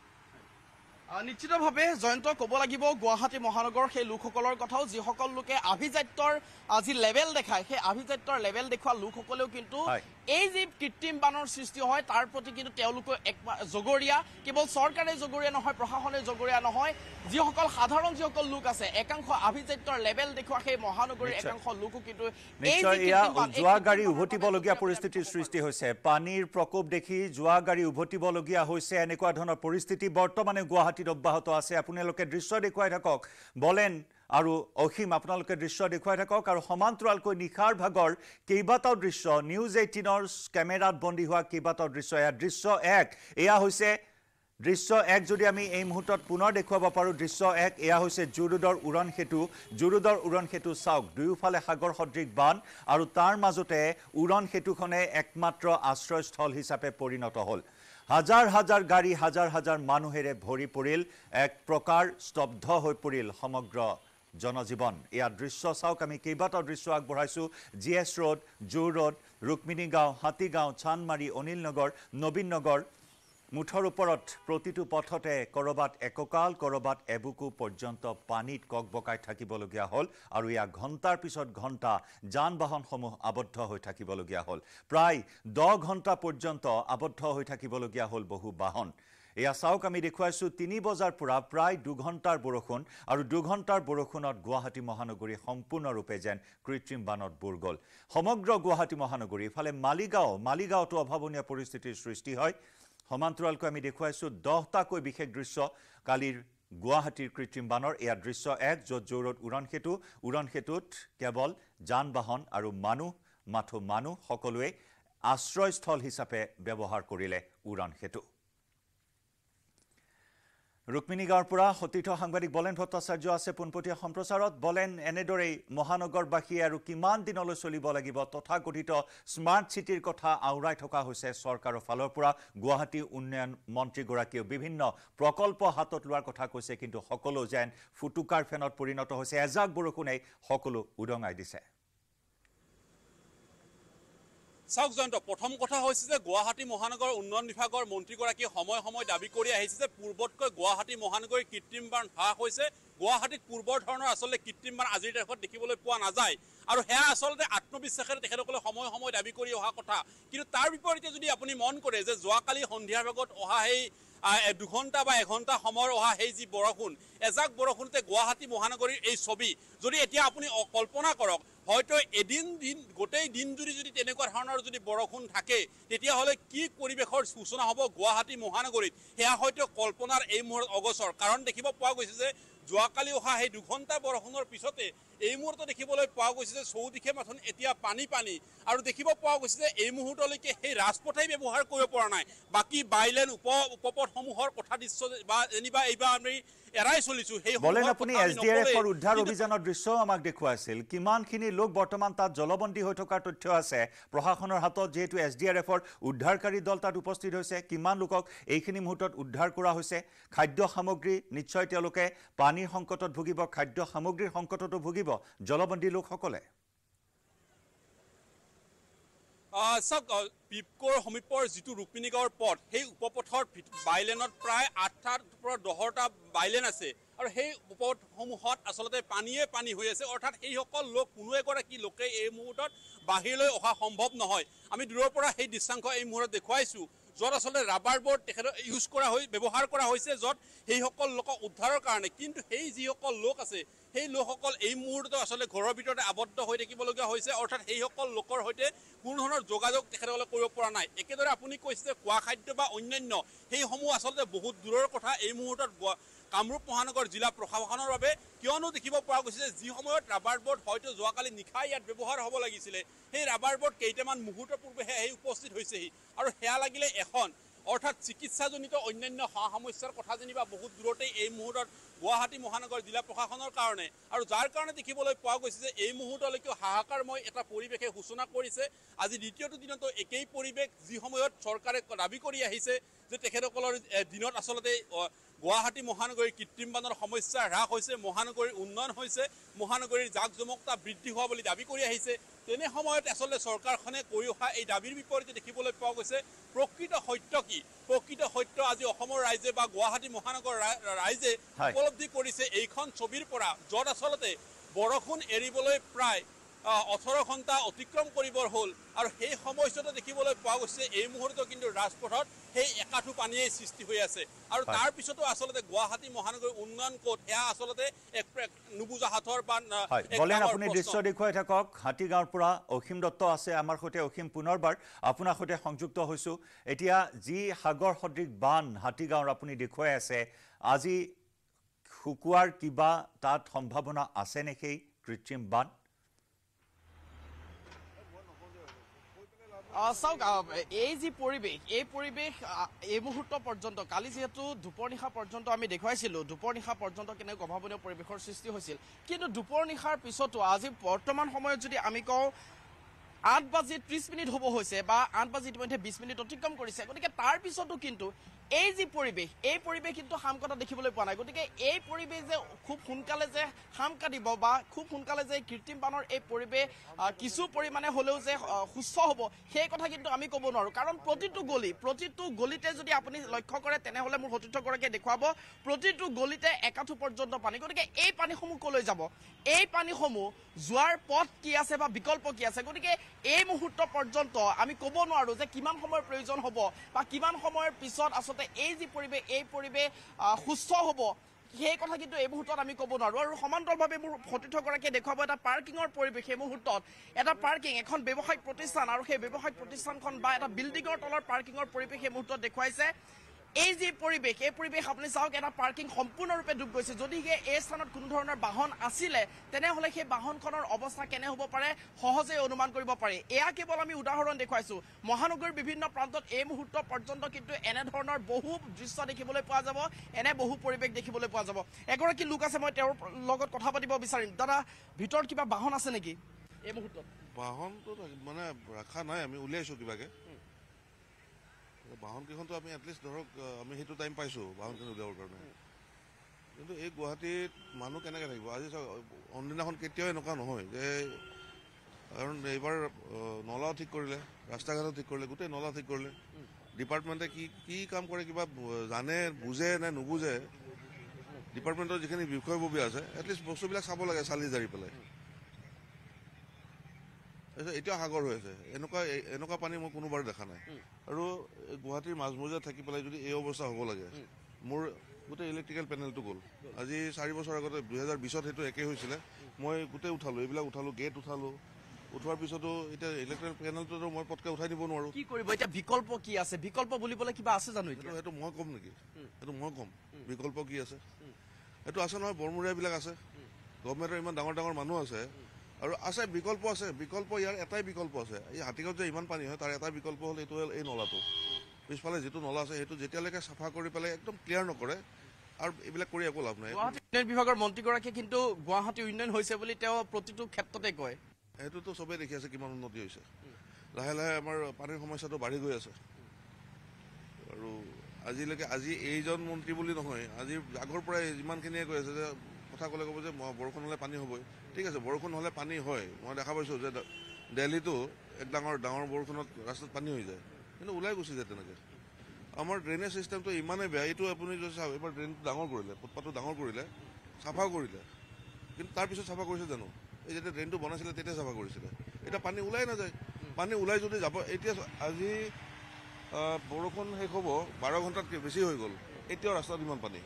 নিশ্চিতভাৱে জয়ন্ত ক'ব লাগিব গুৱাহাটী মহানগৰৰ সেই লোকসকলৰ কথাও যিসকল লোকে আভিজাত্যৰ যি লেভেল দেখায় সেই আভিজাত্যৰ লেভেল দেখুওৱা লোকসকলেও কিন্তু এই যে কৃত্ৰিম বানৰ সৃষ্টি হয় তাৰ প্ৰতি কিন্তু তেওঁলোক এক জগৰীয়া কেৱল চৰকাৰে জগৰীয়া নহয় প্ৰশাসনে জগৰীয়া নহয় যিসকল সাধাৰণ যিসকল লোক আছে একাংশ আভিজাত্যৰ লেভেল দেখুৱা সেই মহানগৰীৰ একাংশ লোকো কিন্তু যোৱা গাড়ী উভতিবলগীয়া পৰিস্থিতিৰ সৃষ্টি হৈছে পানীৰ প্ৰকোপ দেখি যোৱা গাড়ী উভতিবলগীয়া হৈছে এনেকুৱা ধৰণৰ পৰিস্থিতি বৰ্তমানে গুৱাহাটীত অব্যাহত আছে আপোনালোকে দৃশ্য দেখুৱাই থাকক বলেন আৰু অসীম আপোনালোকে দৃশ্য দেখুৱাই থাকক আৰু সমান্তৰালকৈ নিশাৰ ভাগৰ কেইবাটাও দৃশ্য নিউজ এইটিনৰ কেমেৰাত বন্দী হোৱা কেইবাটাও দৃশ্য এয়া দৃশ্য এক এয়া হৈছে দৃশ্য এক যদি আমি এই মুহূৰ্তত পুনৰ দেখুৱাব পাৰোঁ দৃশ্য এক এয়া হৈছে জুৰুদৰ উৰণ সেতু জুৰুদৰ উৰণ সেতু চাওক দুয়োফালে সাগৰ সদৃশ বান আৰু তাৰ মাজতে উৰণ সেতুখনে একমাত্ৰ আশ্ৰয়স্থল হিচাপে পৰিণত হ'ল হাজাৰ হাজাৰ গাড়ী হাজাৰ হাজাৰ মানুহেৰে ভৰি পৰিল এক প্ৰকাৰ স্তব্ধ হৈ পৰিল সমগ্ৰ জনজীৱন ইয়াৰ দৃশ্য চাওক আমি কেইবাটাও দৃশ্য আগবঢ়াইছোঁ G S road zoo road Rukmini Gaon Hatigaon Chandmari Anil নগৰ নবীন নগৰ মুঠৰ ওপৰত প্ৰতিটো পথতে ক'ৰবাত এককাল ক'ৰবাত এবুকু পৰ্যন্ত পানীত কক বকাই থাকিবলগীয়া হ'ল আৰু ইয়াৰ ঘণ্টাৰ পিছত ঘণ্টা যান বাহনসমূহ আবদ্ধ হৈ থাকিবলগীয়া হ'ল প্ৰায় দহ ঘণ্টা পৰ্যন্ত আবদ্ধ হৈ থাকিবলগীয়া হ'ল বহু বাহন এয়া চাওক আমি দেখুৱাইছোঁ তিনি বজাৰ পৰা প্ৰায় দুঘণ্টাৰ বৰষুণ আৰু দুঘণ্টাৰ বৰষুণত গুৱাহাটী মহানগৰী সম্পূৰ্ণৰূপে যেন কৃত্ৰিম বানত বুৰ গ'ল সমগ্ৰ গুৱাহাটী মহানগৰী ইফালে মালিগাঁও মালিগাঁৱতো অভাৱনীয় পৰিস্থিতিৰ সৃষ্টি হয় সমান্তৰালকৈ আমি দেখুৱাইছোঁ দহটাকৈ বিশেষ দৃশ্য কালিৰ গুৱাহাটীৰ কৃত্ৰিম বানৰ এয়া দৃশ্য এক য'ত জৌৰত উড়ন সেতু উড়ন সেতুত কেৱল যান বাহন আৰু মানুহ মাথো মানুহ সকলোৱে আশ্ৰয়স্থল হিচাপে ব্যৱহাৰ কৰিলে উৰাণ সেতু ৰুক্মিণী গাঁৱৰ পৰা সতীৰ্থ সাংবাদিক বলেন ভট্টাচাৰ্য আছে পোনপটীয়া সম্প্ৰচাৰত বলেন এনেদৰেই মহানগৰবাসী আৰু কিমান দিনলৈ চলিব লাগিব তথাকথিত স্মাৰ্ট চিটিৰ কথা আওৰাই থকা হৈছে চৰকাৰৰ ফালৰ পৰা গুৱাহাটী উন্নয়ন মন্ত্ৰীগৰাকীয়েও বিভিন্ন প্ৰকল্প হাতত লোৱাৰ কথা কৈছে কিন্তু সকলো যেন ফুটুকাৰ ফেনত পৰিণত হৈছে এজাক বৰষুণেই সকলো উদঙাই দিছে চাওক জয়ন্ত প্ৰথম কথা হৈছে যে গুৱাহাটী মহানগৰ উন্নয়ন বিভাগৰ মন্ত্ৰীগৰাকীয়ে সময় সময় দাবী কৰি আহিছে যে পূৰ্বতকৈ গুৱাহাটী মহানগৰীৰ কৃত্ৰিম বান হ্ৰাস হৈছে গুৱাহাটীত পূৰ্বৰ ধৰণৰ আচলতে কৃত্ৰিম বান আজিৰ তাৰিখত দেখিবলৈ পোৱা নাযায় আৰু সেয়া আচলতে আত্মবিশ্বাসেৰে তেখেতসকলে সময় সময় দাবী কৰি অহা কথা কিন্তু তাৰ বিপৰীতে যদি আপুনি মন কৰে যে যোৱাকালি সন্ধিয়াৰ ভাগত অহা সেই দুঘণ্টা বা এঘণ্টা সময়ৰ অহা সেই যি বৰষুণ এজাক বৰষুণতে গুৱাহাটী মহানগৰীৰ এই ছবি যদি এতিয়া আপুনি কল্পনা কৰক হয়তো এদিন দিন গোটেই দিন জুৰি যদি তেনেকুৱা ধৰণৰ যদি বৰষুণ থাকে তেতিয়াহ'লে কি পৰিৱেশৰ সূচনা হ'ব গুৱাহাটী মহানগৰীত সেয়া হয়তো কল্পনাৰ এই মূৰত অগচৰ কাৰণ দেখিব পোৱা গৈছে যে যোৱাকালি অহা সেই দুঘণ্টা বৰষুণৰ পিছতে এই মুহূৰ্তত দেখিবলৈ পোৱা গৈছে যে চৌদিশে মাথোন এতিয়া পানী পানী আৰু দেখিব পোৱা গৈছে যে এই মুহূৰ্তলৈকে সেই ৰাজপথেই ব্যৱহাৰ কৰিব পৰা নাই বাকী বাইলেন উপ উপপথসমূহৰ কথা দৃশ্য বা যেনিবা এইবাৰ আমি বলেন আপুনি এছ ডি আৰ এফৰ উদ্ধাৰ অভিযানৰ দৃশ্যও আমাক দেখুৱাইছিল কিমানখিনি লোক বৰ্তমান তাত জলবন্দী হৈ থকাৰ তথ্য আছে প্ৰশাসনৰ হাতত যিহেতু এছ ডি আৰ এফৰ উদ্ধাৰকাৰী দল তাত উপস্থিত হৈছে কিমান লোকক এইখিনি মুহূৰ্তত উদ্ধাৰ কৰা হৈছে খাদ্য সামগ্ৰী নিশ্চয় তেওঁলোকে পানীৰ সংকটত ভুগিব খাদ্য সামগ্ৰীৰ সংকটতো ভুগিব জলবন্দী লোকসকলে চাওক পিপকৰ সমীপৰ যিটো ৰূপিনীগাঁৱৰ পথ সেই উপপথৰ বাইলেনত প্ৰায় আঠটাৰ পৰা দহটা বাইলেন আছে আৰু সেই উপপথসমূহত আচলতে পানীয়ে পানী হৈ আছে অৰ্থাৎ সেইসকল লোক কোনো এগৰাকী লোকে এই মুহূৰ্তত বাহিৰলৈ অহা সম্ভৱ নহয় আমি দূৰৰ পৰা সেই দৃশ্যাংশ এই মুহূৰ্তত দেখুৱাইছোঁ য'ত আচলতে ৰাবাৰ বৰ্ড তেখেতক ইউজ কৰা হৈ ব্যৱহাৰ কৰা হৈছে য'ত সেইসকল লোকক উদ্ধাৰৰ কাৰণে কিন্তু সেই যিসকল লোক আছে সেই লোকসকল এই মুহূৰ্তত আচলতে ঘৰৰ ভিতৰতে আবদ্ধ হৈ থাকিবলগীয়া হৈছে অৰ্থাৎ সেইসকল লোকৰ সৈতে কোনো ধৰণৰ যোগাযোগ তেখেতসকলে কৰিব পৰা নাই একেদৰে আপুনি কৈছে খোৱা খাদ্য বা অন্যান্য সেইসমূহ আচলতে বহুত দূৰৰ কথা এই মুহূৰ্তত কামৰূপ মহানগৰ জিলা প্ৰশাসনৰ বাবে কিয়নো দেখিব পৰা গৈছে যে যি সময়ত ৰাবাৰ বৰ্ড হয়তো যোৱাকালি নিশা ইয়াত ব্যৱহাৰ হ'ব লাগিছিলে সেই ৰাবাৰ বৰ্ড কেইটামান মুহূৰ্তৰ পূৰ্বেহে আহি উপস্থিত হৈছেহি আৰু সেয়া লাগিলে এখন অৰ্থাৎ চিকিৎসাজনিত অন্যান্য সা সমস্যাৰ কথা যেনিবা বহুত দূৰতেই এই মুহূৰ্তত গুৱাহাটী মহানগৰ জিলা প্ৰশাসনৰ কাৰণে আৰু যাৰ কাৰণে দেখিবলৈ পোৱা গৈছে যে এই মুহূৰ্তলৈকে হাহাকাৰময় এটা পৰিৱেশে সূচনা কৰিছে আজি দ্বিতীয়টো দিনতো একেই পৰিৱেশ যি সময়ত চৰকাৰে দাবী কৰি আহিছে যে তেখেতসকলৰ দিনত আচলতে গুৱাহাটী মহানগৰীৰ কৃত্ৰিম বানৰ সমস্যা হ্ৰাস হৈছে মহানগৰীৰ উন্নয়ন হৈছে মহানগৰীৰ জাক জমকতা বৃদ্ধি হোৱা বুলি দাবী কৰি আহিছে তেনে সময়ত আচলতে চৰকাৰখনে কৰি অহা এই দাবীৰ বিপৰীতে দেখিবলৈ পোৱা গৈছে প্ৰকৃত সত্য কি প্ৰকৃত সত্য আজি অসমৰ ৰাইজে বা গুৱাহাটী মহানগৰ ৰাইজে উপলব্ধি কৰিছে এইখন ছবিৰ পৰা য'ত আচলতে বৰষুণ এৰিবলৈ প্ৰায় ওঠৰ ঘণ্টা অতিক্ৰম কৰিবৰ হ'ল আৰু সেই সময়ছোৱাতে দেখিবলৈ পোৱা গৈছে এই মুহূৰ্তত কিন্তু ৰাজপথত সেই একাঠো পানীয়েই সৃষ্টি হৈ আছে আৰু তাৰ পিছতো আচলতে গুৱাহাটী মহানগৰী উন্নয়ন কোড সেয়া আচলতে এক নুবুজা হাতৰ বা আপুনি দৃশ্য দেখুৱাই থাকক হাতীগাঁৱৰ পৰা অসীম দত্ত আছে আমাৰ সৈতে অসীম পুনৰবাৰ আপোনাৰ সৈতে সংযুক্ত হৈছোঁ এতিয়া যি সাগৰ সদৃশ বান হাতীগাঁৱৰ আপুনি দেখুৱাই আছে আজি শুকোৱাৰ কিবা তাত সম্ভাৱনা আছে নেকি কৃত্ৰিম বান্ধ চাওক এই যি পৰিৱেশ এই পৰিৱেশ এই মুহূৰ্ত পৰ্যন্ত কালি যিহেতু দুপৰ নিশা পৰ্যন্ত আমি দেখুৱাইছিলোঁ দুপৰ নিশা পৰ্যন্ত কেনেকৈ অভাৱনীয় পৰিৱেশৰ সৃষ্টি হৈছিল কিন্তু দুপৰ নিশাৰ পিছতো আজি বৰ্তমান সময়ত যদি আমি কওঁ আঠ বাজি ত্ৰিছ মিনিট হ'ব হৈছে বা আঠ বাজি ইতিমধ্যে বিছ মিনিট অতিক্ৰম কৰিছে গতিকে তাৰ পিছতো কিন্তু এই যি পৰিৱেশ এই পৰিৱেশ কিন্তু হাম কটা দেখিবলৈ পোৱা নাই গতিকে এই পৰিৱেশ যে খুব সোনকালে যে হাম কাটিব বা খুব সোনকালে যে কৃত্ৰিম বানৰ এই পৰিৱেশ কিছু পৰিমাণে হ'লেও যে সুস্থ হ'ব সেই কথা কিন্তু আমি ক'ব নোৱাৰোঁ কাৰণ প্ৰতিটো গলি প্ৰতিটো গলিতে যদি আপুনি লক্ষ্য কৰে তেনেহ'লে মোৰ সতীৰ্থগৰাকীয়ে দেখুৱাব প্ৰতিটো গলিতে একাঠু পৰ্যন্ত পানী গতিকে এই পানীসমূহ ক'লৈ যাব এই পানীসমূহ যোৱাৰ পথ কি আছে বা বিকল্প কি আছে গতিকে এই মুহূৰ্ত পৰ্যন্ত আমি ক'ব নোৱাৰোঁ যে কিমান সময়ৰ প্ৰয়োজন হ'ব বা কিমান সময়ৰ পিছত আচলতে যাতে এই যি পৰিৱেশ এই পৰিৱেশ সুস্থ হ'ব সেই কথা কিন্তু এই মুহূৰ্তত আমি ক'ব নোৱাৰোঁ আৰু সমান্তৰভাৱে মোৰ সতীৰ্থগৰাকীয়ে দেখুৱাব এটা পাৰ্কিঙৰ পৰিৱেশ সেই মুহূৰ্তত এটা পাৰ্কিং এখন ব্যৱসায়িক প্ৰতিষ্ঠান আৰু সেই ব্যৱসায়িক প্ৰতিষ্ঠানখন বা এটা বিল্ডিঙৰ তলৰ পাৰ্কিঙৰ পৰিৱেশ সেই মুহূৰ্তত দেখুৱাইছে এই যি পৰিৱেশ এই পৰিৱেশ আপুনি চাওক এটা পাৰ্কিং সম্পূৰ্ণৰূপে ডুব গৈছে যদিহে এই স্থানত কোনো ধৰণৰ বাহন আছিলে তেনেহ'লে সেই বাহনখনৰ অৱস্থা কেনে হ'ব পাৰে সহজেই অনুমান কৰিব পাৰি এয়া কেৱল আমি উদাহৰণ দেখুৱাইছোঁ মহানগৰীৰ বিভিন্ন প্ৰান্তত এই মুহূৰ্ত পৰ্যন্ত কিন্তু এনেধৰণৰ বহু দৃশ্য দেখিবলৈ পোৱা যাব এনে বহু পৰিৱেশ দেখিবলৈ পোৱা যাব এগৰাকী লোক আছে মই তেওঁৰ লগত কথা পাতিব বিচাৰিম দাদা ভিতৰত কিবা বাহন আছে নেকি এই মুহূৰ্তত বাহনটো মানে ৰখা নাই আমি উলিয়াইছোঁ কিবাকৈ বাহনকেইখনতো আমি এটলিষ্ট ধৰক আমি সেইটো টাইম পাইছোঁ বাহনখিনি উলিয়াবৰ কাৰণে কিন্তু এই গুৱাহাটীত মানুহ কেনেকৈ থাকিব আজি চাওক অন্যদিনাখন কেতিয়াও এনেকুৱা নহয় যে কাৰণ এইবাৰ নলাও ঠিক কৰিলে ৰাস্তা ঘাটো ঠিক কৰিলে গোটেই নলাও ঠিক কৰিলে ডিপাৰ্টমেণ্টে কি কি কাম কৰে কিবা জানে বুজে নে নুবুজে ডিপাৰ্টমেণ্টৰ যিখিনি বিষয়ববী আছে এটলিষ্ট বস্তুবিলাক চাব লাগে চালি জাৰি পেলাই এতিয়াও সাগৰ হৈ আছে এনেকুৱা এনেকুৱা পানী মই কোনোবাৰ দেখা নাই আৰু গুৱাহাটীৰ মাজমজিয়া থাকি পেলাই যদি এই অৱস্থা হ'ব লাগে মোৰ গোটেই ইলেক্ট্ৰিকেল পেনেলটো গ'ল আজি চাৰি বছৰ আগতে দুহেজাৰ বিছত সেইটো একেই হৈছিলে মই গোটেই উঠালোঁ এইবিলাক উঠালোঁ গেট উঠালোঁ উঠোৱাৰ পিছতো এতিয়া ইলেক্ট্ৰিক পেনেলটোতো মই পটকৈ উঠাই দিব নোৱাৰোঁ কি কৰিব এতিয়া বিকল্প কি আছে বিকল্প বুলিবলৈ কিবা আছে জানো এতিয়া সেইটো মই ক'ম নেকি সেইটো মই ক'ম বিকল্প কি আছে সেইটো আছে নহয় বৰমূৰীয়াবিলাক আছে গভমেণ্টৰ ইমান ডাঙৰ ডাঙৰ মানুহ আছে আৰু আছে বিকল্প আছে বিকল্প ইয়াৰ এটাই বিকল্প আছে এই হাতীগাঁৱত যে ইমান পানী হয় তাৰ এটাই বিকল্প হ'ল এইটো হ'ল এই নলাটো পিছফালে যিটো নলা আছে সেইটো যেতিয়ালৈকে চাফা কৰি পেলাই একদম ক্লিয়াৰ নকৰে আৰু এইবিলাক কৰি একো লাভ নাই উন্নয়ন বিভাগৰ মন্ত্ৰীগৰাকীয়ে কিন্তু গুৱাহাটী উন্নয়ন হৈছে বুলি তেওঁ প্ৰতিটো ক্ষেত্ৰতে কয় সেইটোতো চবেই দেখি আছে কিমান উন্নতি হৈছে লাহে লাহে আমাৰ পানীৰ সমস্যাটো বাঢ়ি গৈ আছে আৰু আজিলৈকে আজি এইজন মন্ত্ৰী বুলি নহয় আজি আগৰ পৰাই যিমানখিনিয়ে কৈ আছে যে কথা ক'লে ক'ব যে বৰষুণ হ'লে পানী হ'বই ঠিক আছে বৰষুণ হ'লে পানী হয় মই দেখা পাইছোঁ যে দেলহিটো এক ডাঙৰ ডাঙৰ বৰষুণত ৰাস্তাত পানী হৈ যায় কিন্তু ওলাই গুচি যায় তেনেকৈ আমাৰ ড্ৰেইনেজ ছিষ্টেমটো ইমানেই বেয়া এইটো আপুনি যদি চাওক এইবাৰ ড্ৰেইনটো ডাঙৰ কৰিলে ফুটপাথটো ডাঙৰ কৰিলে চাফা কৰিলে কিন্তু তাৰপিছত চাফা কৰিছে জানো এই যেতিয়া ড্ৰেইনটো বনাইছিলে তেতিয়া চাফা কৰিছিলে এতিয়া পানী ওলাই নাযায় পানী ওলাই যদি যাব এতিয়া আজি বৰষুণ শেষ হ'ব বাৰ ঘণ্টাতকৈ বেছি হৈ গ'ল এতিয়াও ৰাস্তাত ইমান পানী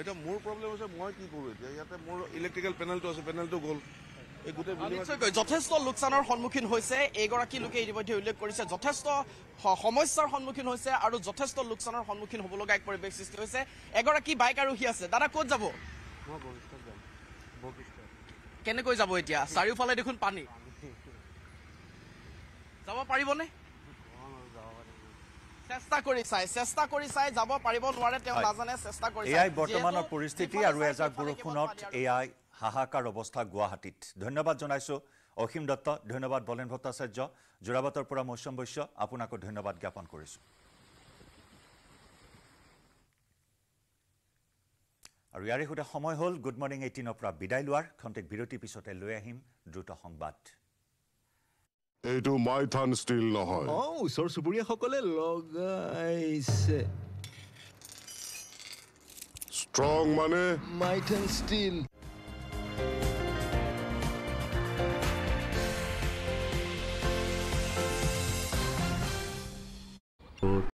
এটা মোৰ প্ৰবলেম হৈছে মই কি কৰোঁ এতিয়া ইয়াতে মোৰ ইলেক্ট্ৰিকেল পেনেলটো আছে পেনেলটো গ'ল সমস্যাৰ পৰিৱেশ সৃষ্টি হৈছে এগৰাকী বাইক আৰোহী আছে দাদা ক'ত যাব কেনেকৈ যাব এতিয়া চেষ্টা কৰি পৰিস্থিতি আৰু এজাক বৰষুণত এয়াই হাহাকাৰ অৱস্থা গুৱাহাটীত ধন্যবাদ জনাইছোঁ অসীম দত্ত ধন্যবাদ বলেন ভট্টাচাৰ্য যোৰাবাটৰ পৰা মৌচম বৈশ্য আপোনাকো ধন্যবাদ জ্ঞাপন কৰিছো আৰু ইয়াৰে সৈতে সময় হ'ল গুড মৰ্ণিং এইটিনৰ পৰা বিদায় লোৱাৰ খন্তেক বিৰতিৰ পিছতে লৈ আহিম দ্ৰুত সংবাদ এইটো মাইথান ষ্টীল নহয় অ ওচৰ চুবুৰীয়াসকলে লগাইছে ষ্ট্ৰং মানে মাইথান ষ্টীল